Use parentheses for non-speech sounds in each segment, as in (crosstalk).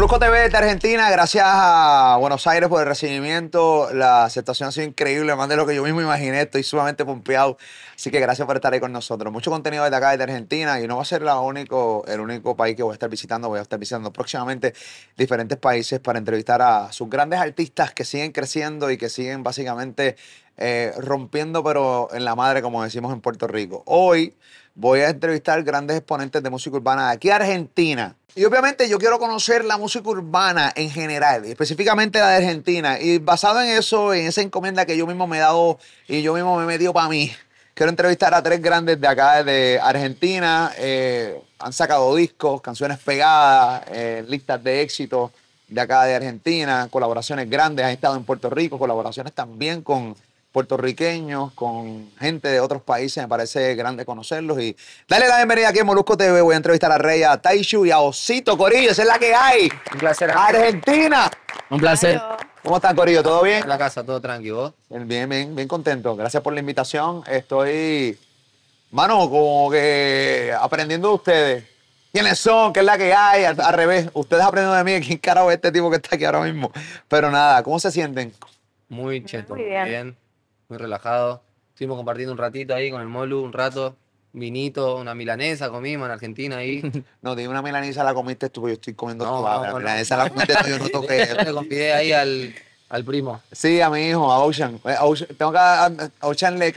Molusco TV de Argentina, gracias a Buenos Aires por el recibimiento. La aceptación ha sido increíble, más de lo que yo mismo imaginé. Estoy sumamente pompeado. Así que gracias por estar ahí con nosotros. Mucho contenido desde acá, de Argentina. Y no va a ser el único país que voy a estar visitando. Voy a estar visitando próximamente diferentes países para entrevistar a sus grandes artistas que siguen creciendo y que siguen básicamente eh, rompiendo, pero en la madre, como decimos en Puerto Rico. Hoy voy a entrevistar grandes exponentes de música urbana de aquí Argentina. Y obviamente yo quiero conocer la música urbana en general, específicamente la de Argentina. Y basado en eso, en esa encomienda que yo mismo me he dado y yo mismo me he metido para mí, quiero entrevistar a tres grandes de acá de Argentina. Eh, han sacado discos, canciones pegadas, eh, listas de éxito de acá de Argentina, colaboraciones grandes. Han estado en Puerto Rico, colaboraciones también con puertorriqueños, con gente de otros países. Me parece grande conocerlos. Y dale la bienvenida aquí en Molusco TV. Voy a entrevistar a Rey, a Taishu y a Osito Corillo. Esa es la que hay. Un placer. Argentina. Un placer. ¿Cómo están, Corillo? ¿Todo bien? En la casa, todo tranquilo. Bien, bien, bien contento. Gracias por la invitación. Estoy, mano, como que aprendiendo de ustedes. ¿Quiénes son? ¿Qué es la que hay? Al, revés, ustedes aprendiendo de mí. (laughs) ¿Quién carajo es este tipo que está aquí ahora mismo? Pero nada, ¿cómo se sienten? Muy cheto. Muy bien muy relajado. Estuvimos compartiendo un ratito ahí con el Molu, un rato, vinito, una milanesa comimos en Argentina ahí. (laughs) No, de una milanesa la comiste tú, yo estoy comiendo no, la milanesa la comiste tú, yo no (laughs) toqué. Yo le confié ahí al, primo. Sí, a mi hijo, a Ocean. Eh, tengo que, Ocean le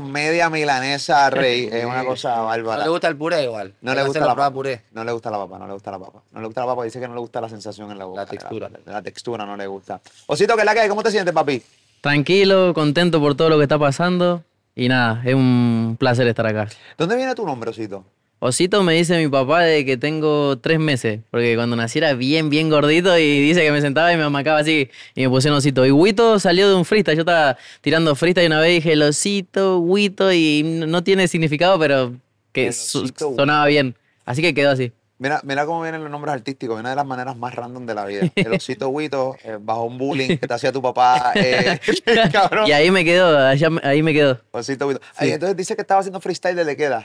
media milanesa Rey. (laughs) es una cosa bárbara. No le gusta el puré igual. No le gusta la papa. Puré. No le gusta la papa, no le gusta la papa. No le gusta la papa, dice que no le gusta la sensación en la boca. La textura. La, textura no le gusta. Osito, ¿qué la que hay? ¿Cómo te sientes, papi? Tranquilo, contento por todo lo que está pasando. Y nada, es un placer estar acá. ¿Dónde viene tu nombre, Osito? Osito me dice mi papá de que tengo tres meses, porque cuando nací era bien, bien gordito y dice que me sentaba y me amacaba así y me pusieron osito. Y Huito salió de un freestyle, yo estaba tirando freestyle y una vez dije el osito, Huito y no tiene significado, pero que sonaba bien. Así que quedó así. Mira, mira cómo vienen los nombres artísticos, una de las maneras más random de la vida. (laughs) El osito Huito, eh, bajo un bullying que te hacía tu papá, eh, (laughs) (laughs) Y ahí me quedo, ahí me quedo. Osito Huito. entonces dice que estaba haciendo freestyle desde qué edad.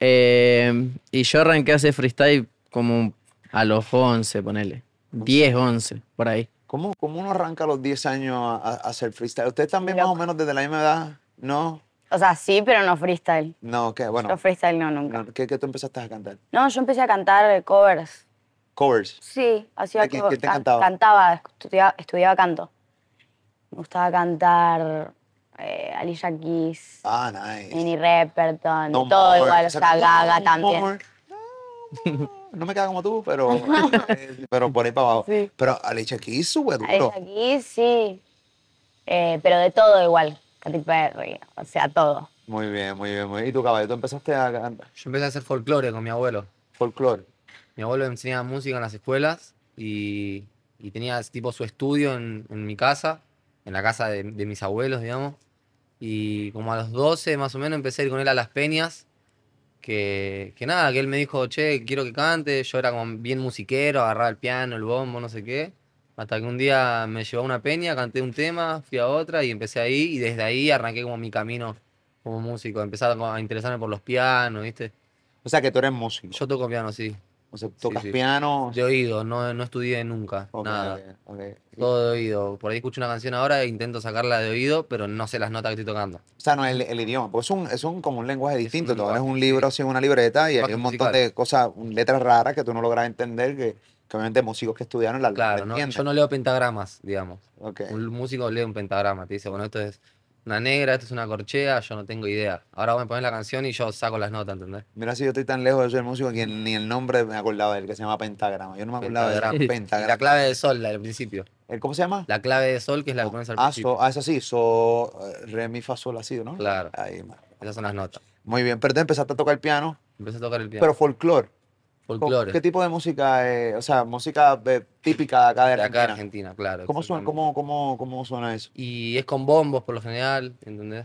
Eh, y yo arranqué a hacer freestyle como a los 11, ponele. 10, 11, por ahí. ¿Cómo, cómo uno arranca a los 10 años a, hacer freestyle? ¿Ustedes también más o menos desde la misma edad? ¿No? O sea, sí, pero no freestyle. No, ¿qué? Bueno. No freestyle no, nunca. No, ¿qué, tú empezaste a cantar? No, yo empecé a cantar eh, covers. ¿Covers? Sí, hacía covers. ¿Qué te cantaba? Cantaba, estudiaba, canto. Me gustaba cantar eh, Alicia Keys. Ah, nice. Minnie Rapperton, todo igual, o sea, Gaga también. No me queda como tú, pero, (laughs) pero por ahí para abajo. Pero Alicia Keys sube duro. Alicia Keys, sí. Eh, pero de todo igual o sea, todo. Muy bien, muy bien, muy bien. ¿Y tú, caballo, tú empezaste a cantar? Yo empecé a hacer folclore con mi abuelo. ¿Folclore? Mi abuelo me enseñaba música en las escuelas y, y tenía tipo su estudio en, en, mi casa, en la casa de, de mis abuelos, digamos. Y como a los 12 más o menos empecé a ir con él a las peñas que, que, nada, que él me dijo, che, quiero que cante. Yo era como bien musiquero, agarraba el piano, el bombo, no sé qué. Hasta que un día me llevó a una peña, canté un tema, fui a otra y empecé ahí. Y desde ahí arranqué como mi camino como músico. Empecé a interesarme por los pianos, ¿viste? O sea que tú eres músico. Yo toco piano, sí. O sea, tocas piano. De oído, no, no estudié nunca. nada. Todo de oído. Por ahí escucho una canción ahora e intento sacarla de oído, pero no sé las notas que estoy tocando. O sea, no es el, idioma, porque es, un, es un, como un lenguaje distinto. Es un, es un libro sin una libreta y hay un montón de cosas, letras raras que tú no logras entender que que obviamente músicos que estudiaron la Claro, yo no leo pentagramas, digamos. Okay. Un músico lee un pentagrama, te dice, bueno, esto es una negra, esto es una corchea, yo no tengo idea. Ahora vos me pones la canción y yo saco las notas, ¿entendés? Mira, si yo estoy tan lejos de ser músico que ni el nombre me acordaba de él, que se llama pentagrama. Yo no me acordaba de pentagrama. La clave de sol, la del principio. ¿El cómo se llama? La clave de sol, que es la que ah, pones al ah, So, ah, es así, so, eh, re, mi, fa, sol, así, ¿no? Claro. Ahí, Esas son las notas. Muy bien, pero te empezaste a tocar el piano. Empecé a tocar el piano. Pero folclore. ¿Qué tipo de música? es? Eh, o sea, música eh, típica de acá de, Argentina. acá de Argentina, claro. ¿Cómo suena, eso? Y es con bombos por lo general, ¿entendés?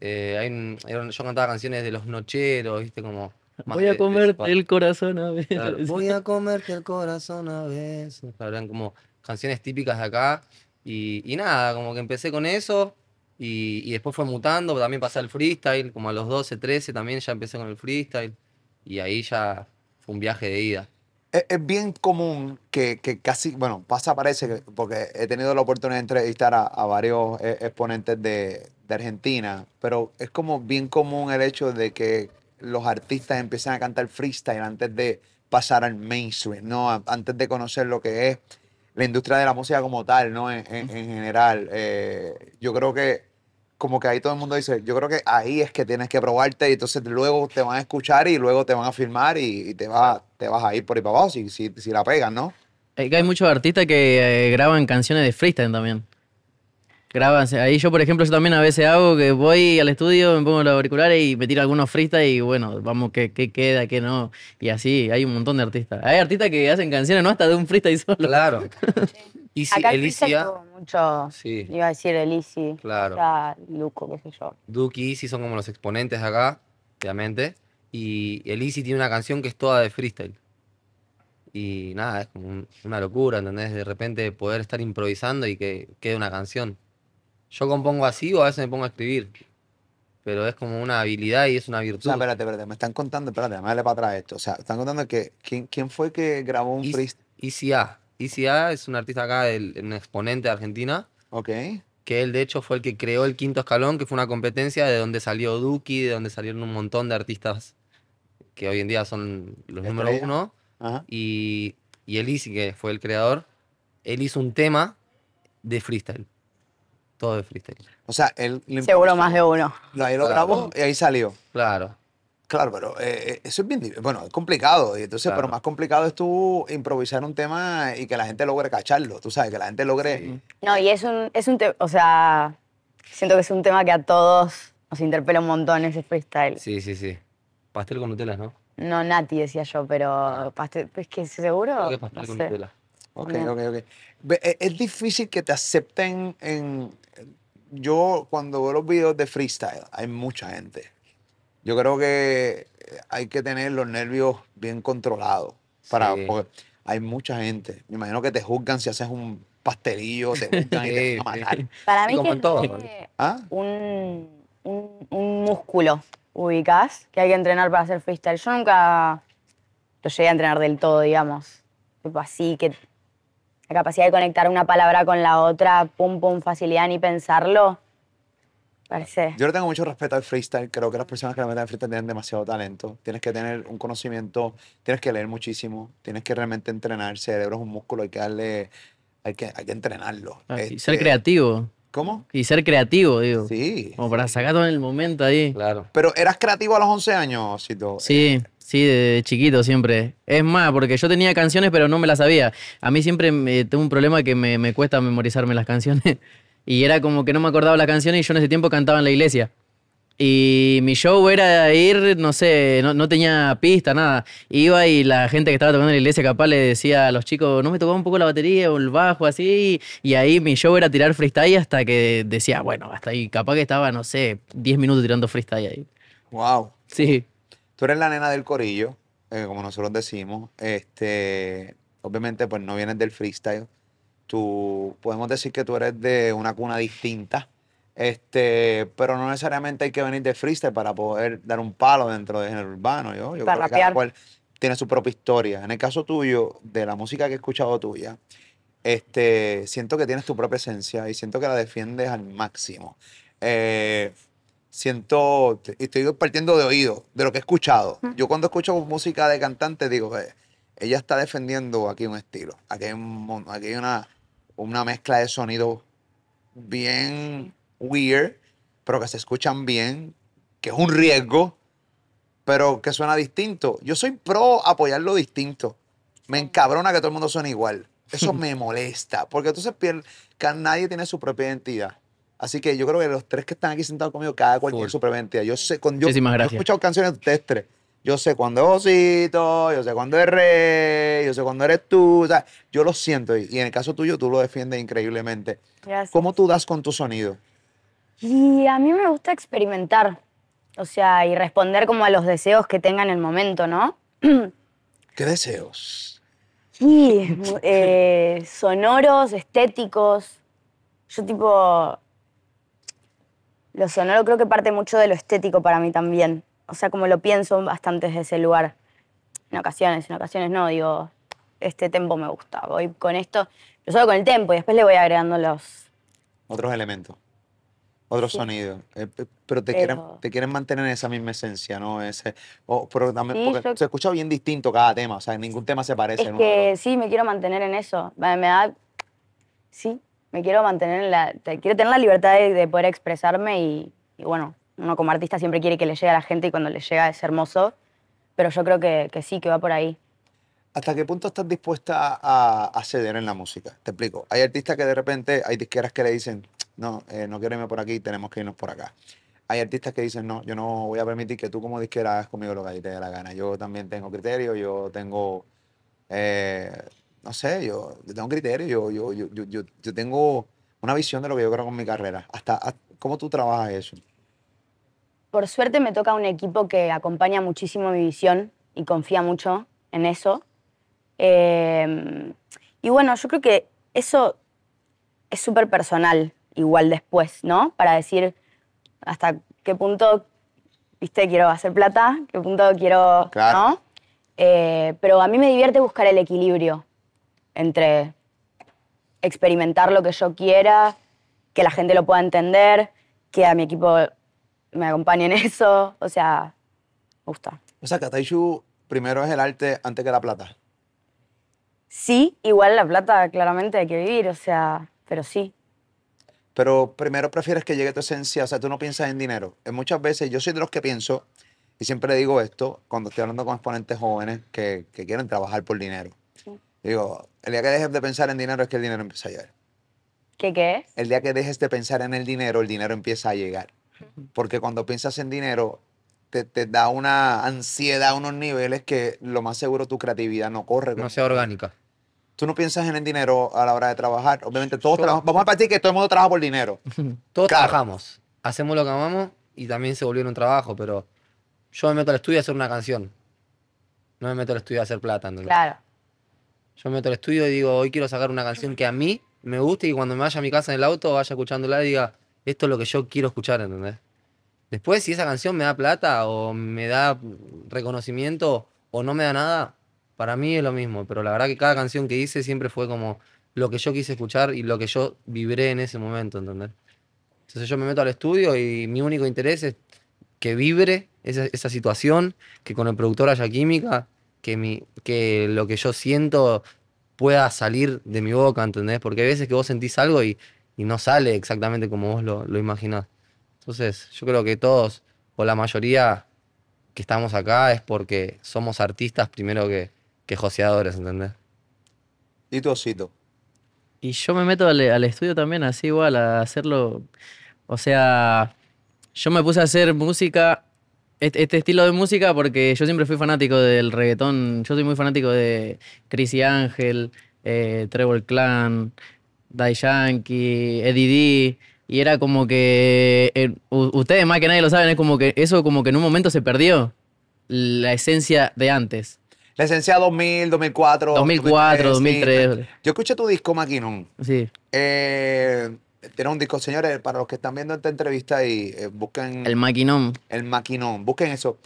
Eh, yo cantaba canciones de los nocheros, ¿viste? Como. Voy a comerte el corazón a veces. voy a comerte el corazón a veces. eran como canciones típicas de acá. Y, nada, como que empecé con eso. Y, y después fue mutando. También pasé al freestyle. Como a los 12, 13 también ya empecé con el freestyle. Y ahí ya un viaje de ida. Es, bien común que, que, casi, bueno, pasa, parece, porque he tenido la oportunidad de entrevistar a, varios eh, exponentes de, Argentina, pero es como bien común el hecho de que los artistas empiezan a cantar freestyle antes de pasar al mainstream, ¿no? Antes de conocer lo que es la industria de la música como tal, ¿no? En, general. Eh, yo creo que como que ahí todo el mundo dice, yo creo que ahí es que tienes que probarte y entonces luego te van a escuchar y luego te van a filmar y, te, vas, te vas a ir por ahí para abajo si, la pegan, ¿no? Hay muchos artistas que eh, graban canciones de freestyle también. Graban, ahí yo por ejemplo yo también a veces hago que voy al estudio, me pongo los auriculares y me tiro algunos freestyle y bueno, vamos, que qué queda, qué no. Y así, hay un montón de artistas. Hay artistas que hacen canciones, ¿no? Hasta de un freestyle solo. Claro. (laughs) y Acá Elicia. mucho, sí. Iba a decir Elisi. Claro. O qué sé yo. Duke y Easy son como los exponentes acá, obviamente. Y Elisi tiene una canción que es toda de freestyle. Y nada, es como una locura, ¿entendés? De repente poder estar improvisando y que quede una canción. Yo compongo así o a veces me pongo a escribir. Pero es como una habilidad y es una virtud. No, espérate, espérate. Me están contando, espérate, me dale para atrás esto. O sea, están contando que quién, quién fue que grabó un freestyle. Easy A. A es un artista acá, el, un exponente de Argentina. Ok. Que él, de hecho, fue el que creó el quinto escalón, que fue una competencia de donde salió Duki, de donde salieron un montón de artistas que hoy en día son los número uno. Y, y él que fue el creador, él hizo un tema de freestyle. Todo de freestyle. O sea, él... Seguro más de uno. Lo, ahí lo grabó y ahí salió. Claro. Claro, pero eh, eh, eso es bien Bueno, es complicado. Y entonces, pero más complicado es tú improvisar un tema y que la gente logre cacharlo, tú sabes, que la gente logre. No, y es un, es un tema, o sea, siento que es un tema que a todos nos interpela un montón ese freestyle. Sí, sí, sí. Pastel con Nutella, ¿no? No, Nati decía yo, pero ah. pastel, es que seguro. pastel con Nutella. Ok, ok, ok. Eh, es difícil que te acepten en. Yo, cuando veo los videos de freestyle, hay mucha gente yo creo que eh, hay que tener los nervios bien controlados. Para, hay mucha gente. Me imagino que te juzgan si haces un pastelillo, te juzgan y te van Para mí que ¿Ah? Un, un, músculo ubicás que hay que entrenar para hacer freestyle. Yo nunca lo llegué a entrenar del todo, digamos. Tipo así, que la capacidad de conectar una palabra con la otra, pum, pum, facilidad ni pensarlo. Yo le tengo mucho respeto al freestyle. Creo que las personas que le meten al freestyle tienen demasiado talento. Tienes que tener un conocimiento, tienes que leer muchísimo, tienes que realmente entrenar. El cerebro es un músculo, hay que darle, hay que, hay que entrenarlo. Ah, y ser este, creativo. ¿Cómo? Y ser creativo, digo. Sí. Como para sacar todo en el momento ahí. Claro. Pero eras creativo a los 11 años, Cito. Sí, sí, de chiquito siempre. Es más, porque yo tenía canciones, pero no me las sabía. A mí siempre tengo un problema que me, me cuesta memorizarme las canciones. (laughs) Y era como que no me acordaba la canción y yo en ese tiempo cantaba en la iglesia. Y mi show era ir, no sé, no, tenía pista, nada. Iba y la gente que estaba tocando en la iglesia capaz le decía a los chicos, no me tocaba un poco la batería o el bajo, así. Y ahí mi show era tirar freestyle hasta que decía, bueno, hasta ahí. Capaz que estaba, no sé, 10 minutos tirando freestyle ahí. Wow. Sí. Tú eres la nena del corillo, eh, como nosotros decimos. Este, obviamente, pues no vienes del freestyle podemos decir que tú eres de una cuna distinta, este, pero no necesariamente hay que venir de freestyle para poder dar un palo dentro del género urbano. Yo, creo que cada cual tiene su propia historia. En el caso tuyo, de la música que he escuchado tuya, este, siento que tienes tu propia esencia y siento que la defiendes al máximo. Eh, siento, estoy partiendo de oído, de lo que he escuchado. Yo cuando escucho música de cantante digo, eh, ella está defendiendo aquí un estilo, aquí un, aquí hay una una mezcla de sonido bien weird, pero que se escuchan bien, que es un riesgo, pero que suena distinto. Yo soy pro apoyar lo distinto. Me encabrona que todo el mundo suene igual. Eso me (laughs) molesta, porque entonces pierde, que nadie tiene su propia identidad. Así que yo creo que los tres que están aquí sentados conmigo, cada cual tiene su propia identidad. Yo sé, con, yo, yo he escuchado canciones de ustedes tres. Yo sé cuándo es Osito, yo sé cuándo es Rey, yo sé cuándo eres tú. O sea, yo lo siento y, en el caso tuyo tú lo defiendes increíblemente. ¿Cómo tú das con tu sonido? Y a mí me gusta experimentar, o sea, y responder como a los deseos que tenga en el momento, ¿no? (clears throat) ¿Qué deseos? Sí, eh, sonoros, estéticos. Yo tipo, lo sonoro creo que parte mucho de lo estético para mí también o sea, como lo pienso bastante desde ese lugar. En ocasiones, en ocasiones no, digo, este tempo me gusta, voy con esto, yo solo con el tempo y después le voy agregando los... Otros elementos, otros sonidos. Eh, pero te, Quieren, te quieren mantener esa misma esencia, ¿no? Ese, también, porque se escucha bien distinto cada tema, o sea, ningún tema se parece. Es que sí, me quiero mantener en eso. Me, da... Sí, me quiero mantener en la... Te, quiero tener la libertad de, de poder expresarme y, y bueno, uno como artista siempre quiere que le llegue a la gente y cuando le llega es hermoso, pero yo creo que, que sí, que va por ahí. ¿Hasta qué punto estás dispuesta a, ceder en la música? Te explico. Hay artistas que de repente, hay disqueras que le dicen, no, eh, no quiero irme por aquí, tenemos que irnos por acá. Hay artistas que dicen, no, yo no voy a permitir que tú como disquera hagas conmigo lo que a ti te dé la gana. Yo también tengo criterio, yo tengo, eh, no sé, yo, tengo tengo criterio, yo, yo, yo, yo, tengo una visión de lo que yo creo con mi carrera. Hasta, ¿Cómo tú trabajas eso? Por suerte me toca un equipo que acompaña muchísimo mi visión y confía mucho en eso. Em, y bueno, yo creo que eso es súper personal, igual después, ¿no? Para decir hasta qué punto, viste, quiero hacer plata, qué punto quiero, eh, pero a mí me divierte buscar el equilibrio entre experimentar lo que yo quiera, que la gente lo pueda entender, que a mi equipo me acompañe en (laughs) eso, o sea, me gusta. O sea, primero es el arte antes que la plata. Sí, igual la plata claramente hay que vivir, o sea, pero sí. Pero primero prefieres que llegue tu esencia, o sea, tú no piensas en dinero. Eh, muchas veces yo soy de los que pienso, y siempre digo esto cuando estoy hablando con exponentes jóvenes que, quieren trabajar por dinero. Digo, el día que dejes de pensar en dinero es que el dinero empieza a llegar. ¿Qué qué? El día que dejes de pensar en el dinero, el dinero empieza a llegar. Porque cuando piensas en dinero, te, da una ansiedad a unos niveles que lo más seguro tu creatividad no corre. No sea orgánica. Tú no piensas en el dinero a la hora de trabajar. Obviamente todos trabajamos. Vamos a partir que todo el mundo trabaja por dinero. (laughs) todos trabajamos. Hacemos lo que amamos y también se volvió un trabajo, pero yo me meto al estudio a hacer una canción. No me meto al estudio a hacer plata. ¿no? Claro. Yo me meto al estudio y digo, hoy quiero sacar una canción que a mí me guste y cuando me vaya a mi casa en el auto vaya escuchándola y diga, esto es lo que yo quiero escuchar, ¿entendés? Después, si esa canción me da plata o me da reconocimiento o no me da nada, para mí es lo mismo. Pero la verdad que cada canción que hice siempre fue como lo que yo quise escuchar y lo que yo vibré en ese momento, ¿entendés? Entonces yo me meto al estudio y mi único interés es que vibre esa, situación, que con el productor haya química, que, que lo que yo siento pueda salir de mi boca, ¿entendés? Porque hay veces que vos sentís algo y y no sale exactamente como vos lo, lo imaginás. Entonces, yo creo que todos, o la mayoría que estamos acá, es porque somos artistas primero que, que joseadores, ¿entendés? ¿Y tu osito? Y yo me meto al, estudio también, así igual, a hacerlo. O sea, yo me puse a hacer música este, estilo de música porque yo siempre fui fanático del reggaetón. Yo soy muy fanático de Chris y Ángel, eh, Trevor Clan, Dai Shanky, Eddie D. Y era como que, eh, ustedes más que nadie lo saben, es como que eso como que en un momento se perdió la esencia de antes. La esencia 2000, 2004. 2004, 2003. Yo escuché tu disco, Maquinón. Sí. Eh, tiene un disco, señores, para los que están viendo esta entrevista y eh, busquen... El Maquinón. El Maquinón, busquen eso.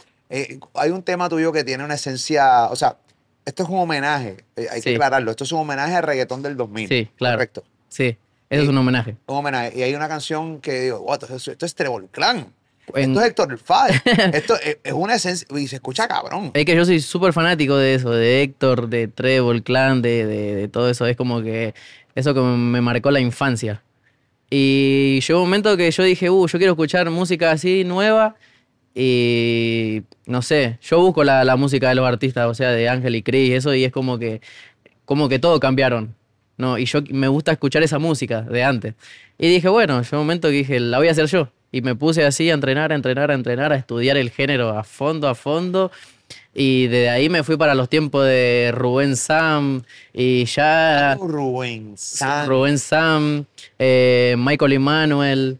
hay un tema tuyo que tiene una esencia, o sea, esto es un homenaje, hay que aclararlo, esto es un homenaje al reggaetón del 2000. Sí, claro. Correcto. Sí, eso es un homenaje. Un homenaje. Y hay una canción que digo, wow, esto, es, Trebol Clan. Esto es Héctor el Father. (laughs) Esto es, una esencia. Y se escucha cabrón. Es que yo soy súper fanático de eso, de Héctor, de Trevor Clan, de, de, todo eso. Es como que eso que me marcó la infancia. Y llegó un momento que yo dije, uh, yo quiero escuchar música así nueva. Y no sé, yo busco la, la música de los artistas, o sea, de Ángel y Cris, eso, y es como que, como que todo cambiaron. No, y yo me gusta escuchar esa música de antes. Y dije, bueno, yo un momento que dije, la voy a hacer yo. Y me puse así a entrenar, a entrenar, a entrenar, a estudiar el género a fondo, a fondo. Y de ahí me fui para los tiempos de Rubén Sam y ya. Rubén Sam. Rubén Sam, eh, Michael Emanuel.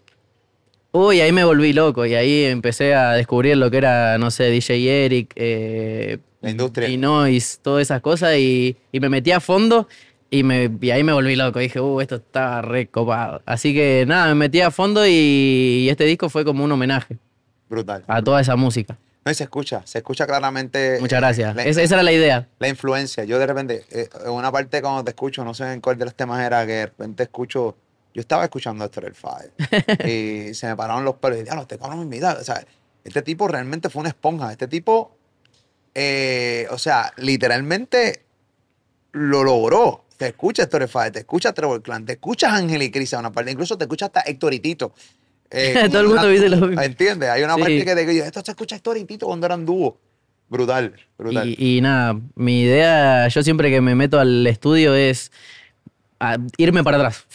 Uy, ahí me volví loco y ahí empecé a descubrir lo que era, no sé, DJ Eric, eh, la industria. Y noise, todas esas cosas y, y me metí a fondo y, me, y ahí me volví loco. Dije, uh, esto está recopado Así que nada, me metí a fondo y, este disco fue como un homenaje. Brutal. A toda esa música. No, y se escucha, se escucha claramente. Eh, Muchas gracias. esa, era la idea. La influencia. Yo de repente, En eh, una parte cuando te escucho, no sé en cuál de los temas era, que de repente escucho. Yo estaba escuchando a el Fire (laughs) y se me pararon los pelos y dije, no, te puedo mi vida. O sea, este tipo realmente fue una esponja. Este tipo, eh, o sea, literalmente lo logró te escucha Héctor te escucha Trevor Clan, te escuchas Ángel y Cris a una parte, incluso te escucha hasta Héctor eh, (laughs) Todo el mundo dice lo mismo. ¿Entiendes? Hay una parte que te digo, esto se escucha Héctor y cuando eran dúo. Brutal, brutal. Y, nada, mi idea, yo siempre que me meto al estudio es irme para atrás.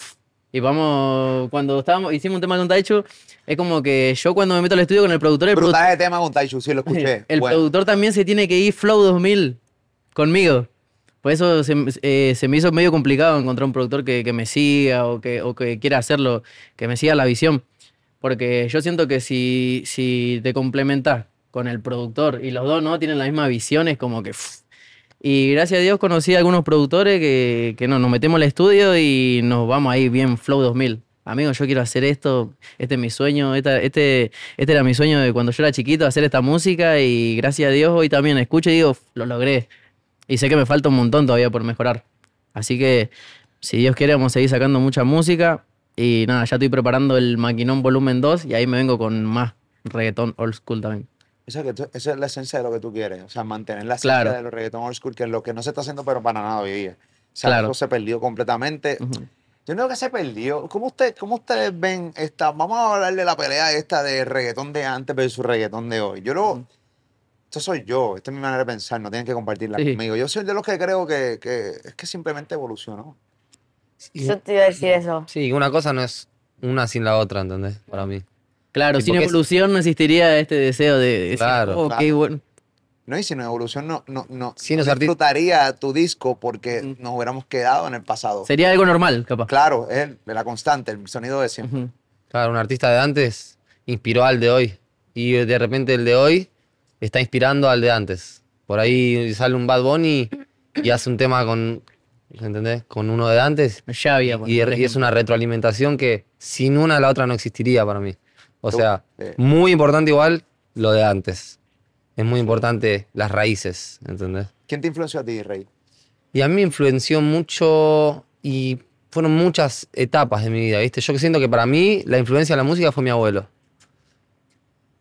Y vamos, cuando estábamos, hicimos un tema con Taichu, es como que yo cuando me meto al estudio con el productor... El Brutal tema con Taichu, sí lo escuché. (laughs) El productor también se tiene que ir Flow 2000 conmigo. Por eso eh, se, me hizo medio complicado encontrar un productor que, me siga o que, que, quiera hacerlo, que me siga la visión. Porque yo siento que si, si te complementas con el productor y los dos no tienen la misma visión, es como que... Y gracias a Dios conocí a algunos productores que, no, nos metemos al estudio y nos vamos ahí bien Flow 2000. Amigo, yo quiero hacer esto, este es mi sueño, este, este era mi sueño de cuando yo era chiquito, hacer esta música y gracias a Dios hoy también escucho y digo, lo logré, y sé que me falta un montón todavía por mejorar. Así que, si Dios quiere, vamos a seguir sacando mucha música. Y nada, ya estoy preparando el Maquinón Volumen 2 y ahí me vengo con más reggaetón old school también. Esa es la esencia de lo que tú quieres, o sea, mantener la esencia de los reggaetón old school, que es lo que no se está haciendo, pero para nada hoy día. claro. se perdió completamente. Yo creo que se perdió. ¿Cómo, usted, ¿Cómo ustedes ven esta? Vamos a hablar de la pelea esta de reggaetón de antes versus reggaetón de hoy. Yo lo esto soy yo, esta es mi manera de pensar, no tienen que compartirla conmigo. Yo soy de los que creo que, que es que simplemente evolucionó. Yo te iba a decir eso. Sí, una cosa no es una sin la otra, ¿entendés? Para mí. Claro, sin evolución no existiría este deseo de decir, claro, oh, Qué bueno. No, y sin evolución no, no, no, no disfrutaría tu disco porque nos hubiéramos quedado en el pasado. Sería algo normal, capaz. Claro, es la constante, el sonido de siempre. Claro, un artista de antes inspiró al de hoy. Y de repente el de hoy está inspirando al de antes. Por ahí sale un Bad Bunny y hace un tema con, Con uno de antes. Ya había, y, es una retroalimentación que sin una la otra no existiría para mí. O sea, eh. muy importante igual lo de antes. Es muy importante las raíces, ¿entendés? ¿Quién te influenció a ti, Rey? Y a mí influenció mucho y fueron muchas etapas de mi vida, ¿viste? Yo siento que para mí la influencia de la música fue mi abuelo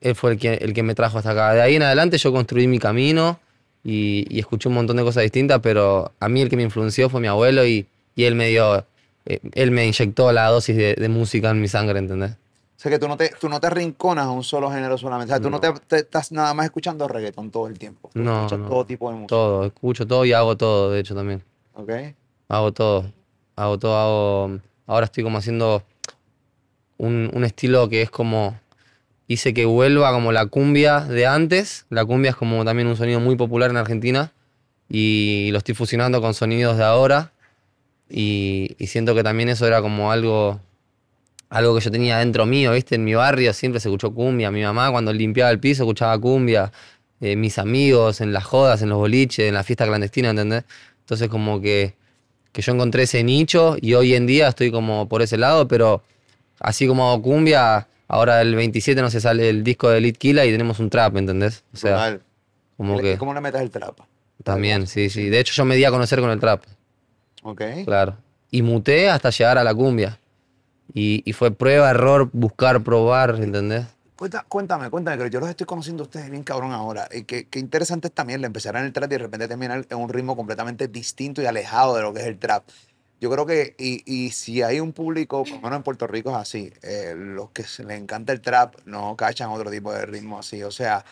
él fue el que, el que me trajo hasta acá. De ahí en adelante yo construí mi camino y, y escuché un montón de cosas distintas, pero a mí el que me influenció fue mi abuelo y, y él me dio, eh, él me inyectó la dosis de, música en mi sangre, ¿entendés? O sea que tú no te, tú no te rinconas a un solo género solamente. O sea, tú no, te, estás nada más escuchando reggaeton todo el tiempo. no, escuchas todo tipo de música. Todo, escucho todo y hago todo, de hecho, también. Ok. Hago todo. Hago todo, hago. Ahora estoy como haciendo un, un estilo que es como hice que vuelva como la cumbia de antes. La cumbia es como también un sonido muy popular en Argentina y lo estoy fusionando con sonidos de ahora y, siento que también eso era como algo algo que yo tenía dentro mío, ¿viste? En mi barrio siempre se escuchó cumbia. Mi mamá cuando limpiaba el piso escuchaba cumbia. Eh, mis amigos en las jodas, en los boliches, en la fiesta clandestina, ¿entendés? Entonces como que, que yo encontré ese nicho y hoy en día estoy como por ese lado, pero así como hago cumbia, Ahora el 27 no se sale el disco de Elite Killa y tenemos un trap, ¿entendés? O sea, como que. como una meta el trap? También, sí, sí. De hecho, yo me di a conocer con el trap. Ok. Claro. Y muté hasta llegar a la cumbia. Y, y fue prueba, error, buscar, probar, ¿entendés? Cuéntame, cuéntame, cuéntame, que yo los estoy conociendo a ustedes bien cabrón ahora. Y eh, qué, qué interesante es también ¿le empezar en el trap y de repente terminar en un ritmo completamente distinto y alejado de lo que es el trap yo creo que, y, y si hay un público, por lo en Puerto Rico es así, eh, los que se les encanta el trap no cachan otro tipo de ritmo así. O sea,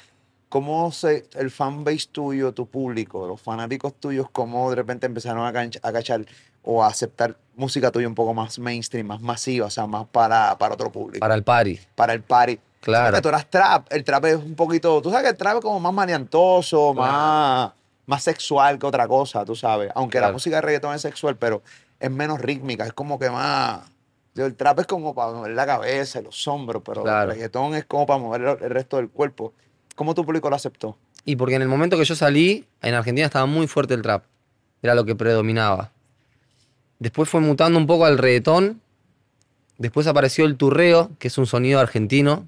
¿cómo se, el fanbase tuyo, tu público, los fanáticos tuyos, cómo de repente empezaron a, a cachar o a aceptar música tuya un poco más mainstream, más masiva, o sea, más para, para otro público? Para el party. Para el party. Claro. Porque tú eras trap, el trap es un poquito, tú sabes que el trap es como más maniantoso, más, más sexual que otra cosa, tú sabes. Aunque la música de reggaetón es sexual, pero es menos rítmica, es como que más. El trap es como para mover la cabeza, los hombros, pero el reggaetón es como para mover el resto del cuerpo. ¿Cómo tu público lo aceptó? Y porque en el momento que yo salí, en Argentina estaba muy fuerte el trap. Era lo que predominaba. Después fue mutando un poco al reggaetón. Después apareció el turreo, que es un sonido argentino,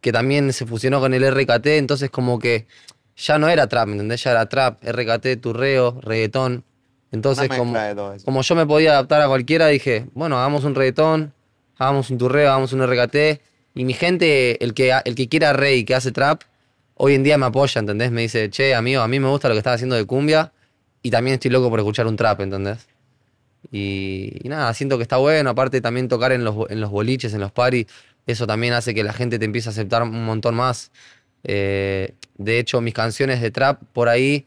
que también se fusionó con el RKT. Entonces, como que ya no era trap, ¿entendés? Ya era trap, RKT, turreo, reggaetón. Entonces, como, como yo me podía adaptar a cualquiera, dije, bueno, hagamos un reggaetón, hagamos un turreo, hagamos un RKT. Y mi gente, el que, el que quiera rey, que hace trap, hoy en día me apoya, ¿entendés? Me dice, che, amigo, a mí me gusta lo que estás haciendo de cumbia y también estoy loco por escuchar un trap, ¿entendés? Y, nada, siento que está bueno. Aparte, también tocar en los, en los boliches, en los parties, eso también hace que la gente te empiece a aceptar un montón más. Eh, de hecho, mis canciones de trap por ahí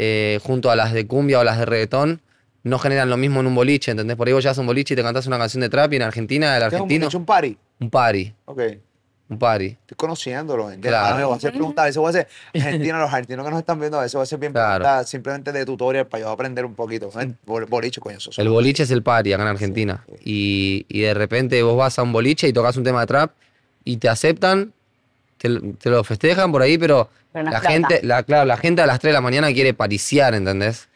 eh, junto a las de cumbia o las de reggaetón, no generan lo mismo en un boliche, ¿entendés? Por ahí vos llegas un boliche y te cantás una canción de trap y en Argentina, el argentino... ¿Es un, un party? Un party. Ok. Un party. Estoy conociéndolo, Claro. Ah, voy a hacer preguntas, a veces voy a hacer... Argentina, los argentinos que nos están viendo, a veces voy a hacer bien preguntas simplemente de tutorial para yo aprender un poquito. ¿eh? Boliche, coño, eso. El boliche es el party acá en Argentina. Y, y de repente vos vas a un boliche y tocas un tema de trap y te aceptan te, lo festejan por ahí, pero, la gente, la, claro, la gente a las 3 de la mañana quiere pariciar, ¿entendés?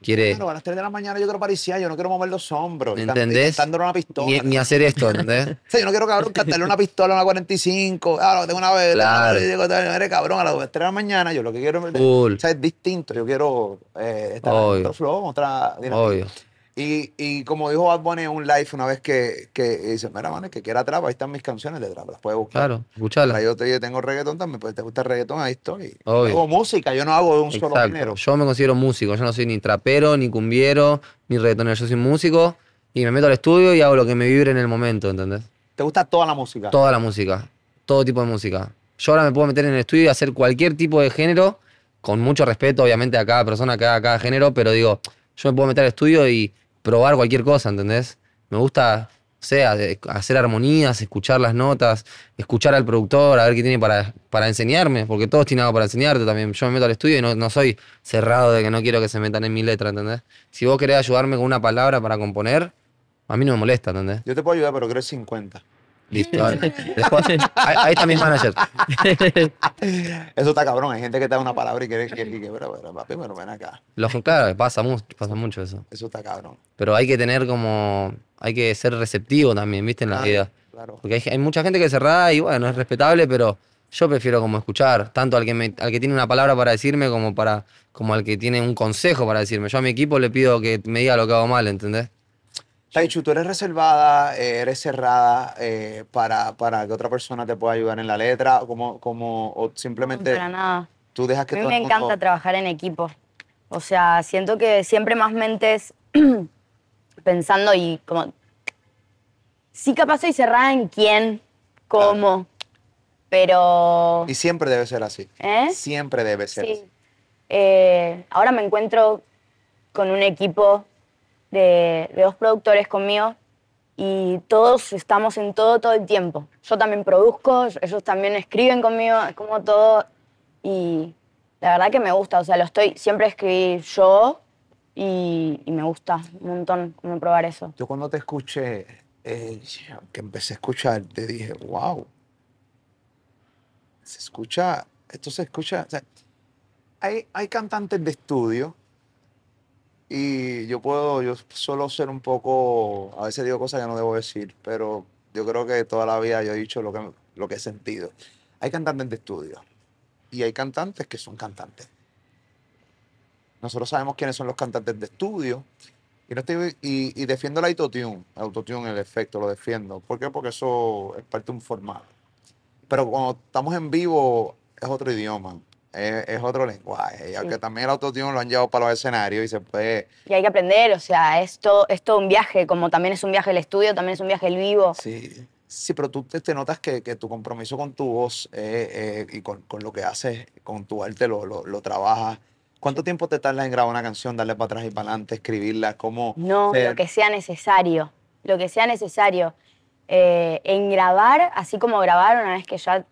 Quiere. no a las 3 de la mañana yo quiero pariciar, yo no quiero mover los hombros. ¿Entendés? una pistola. Ni, hacer esto, ¿entendés? (laughs) Sí, yo no quiero, cabrón, cantarle una pistola a una 45. Claro, ah, tengo una vez. Claro. Digo, eres cabrón, a las 3 de la mañana yo lo que quiero. Cool. O sea, es distinto. Yo quiero eh, estar en otro flow, otra. Obvio. Y, como dijo Bad Bunny en un live una vez que, dice, mira, man, que quiera trap, ahí están mis canciones de trap, las puedes buscar. Claro, escucharlas. Yo, te, tengo reggaetón también, pues te gusta el reggaetón, ahí estoy. música, yo no hago de un solo género. Yo me considero músico, yo no soy ni trapero, ni cumbiero, ni reggaetonero, yo soy músico y me meto al estudio y hago lo que me vibre en el momento, ¿entendés? ¿Te gusta toda la música? Toda la música, todo tipo de música. Yo ahora me puedo meter en el estudio y hacer cualquier tipo de género, con mucho respeto, obviamente, a cada persona, que cada, cada género, pero digo, yo me puedo meter al estudio y probar cualquier cosa, ¿entendés? Me gusta, sea, hacer armonías, escuchar las notas, escuchar al productor, a ver qué tiene para, para enseñarme, porque todos tienen algo para enseñarte también. Yo me meto al estudio y no, soy cerrado de que no quiero que se metan en mi letra, ¿entendés? Si vos querés ayudarme con una palabra para componer, a mí no me molesta, ¿entendés? Yo te puedo ayudar, pero crees 50. Listo. (laughs) ahí, está mi manager. (laughs) Eso está cabrón. Hay gente que te da una palabra y quiere que, pero, pero, papi, ven acá. claro, pasa mucho, eso. Eso está cabrón. Pero hay que tener como. Hay que ser receptivo también, ¿viste? En la vida. Porque hay, mucha gente que es rara y bueno, es respetable, pero yo prefiero como escuchar tanto al que, al que tiene una palabra para decirme como, para, como al que tiene un consejo para decirme. Yo a mi equipo le pido que me diga lo que hago mal, ¿entendés? Taichu, tú eres reservada, eh, eres cerrada eh, para, para, que otra persona te pueda ayudar en la letra, o, como, como, o simplemente... Para nada. Tú dejas A mí me encanta trabajar en equipo. O sea, siento que siempre más mentes (clears throat) pensando y como... Sí capaz soy cerrada en quién, cómo, pero... Y siempre debe ser así. ¿Eh? Siempre debe ser así. Eh, ahora me encuentro con un equipo de, dos productores conmigo y todos estamos en todo todo el tiempo. Yo también produzco, ellos también escriben conmigo, como todo. Y la verdad que me gusta, o sea, lo estoy, siempre escribí yo y, me gusta un montón como probar eso. Yo cuando te escuché, eh, que empecé a escuchar, te dije, wow, se escucha, esto se escucha, o sea, hay, hay cantantes de estudio y yo puedo, yo suelo ser un poco, a veces digo cosas que no debo decir, pero yo creo que toda la vida yo he dicho lo que, lo que he sentido. Hay cantantes de estudio y hay cantantes que son cantantes. Nosotros sabemos quiénes son los cantantes de estudio y, no estoy, y, defiendo el autotune, el autotune, el efecto, lo defiendo. ¿Por qué? Porque eso es parte de un formato. Pero cuando estamos en vivo es otro idioma es, otro lenguaje. Y aunque también el autotune lo han llevado para los escenarios y se puede... Y hay que aprender, o sea, es todo, un viaje, como también es un viaje el estudio, también es un viaje el vivo. Sí, sí pero tú te, notas que, tu compromiso con tu voz eh, eh, y con, lo que haces, con tu arte, lo, lo, trabajas. ¿Cuánto tiempo te tardas en grabar una canción, darle para atrás y para adelante, escribirla? no, lo que sea necesario, lo que sea necesario. Eh, en grabar, así como grabar, una vez que ya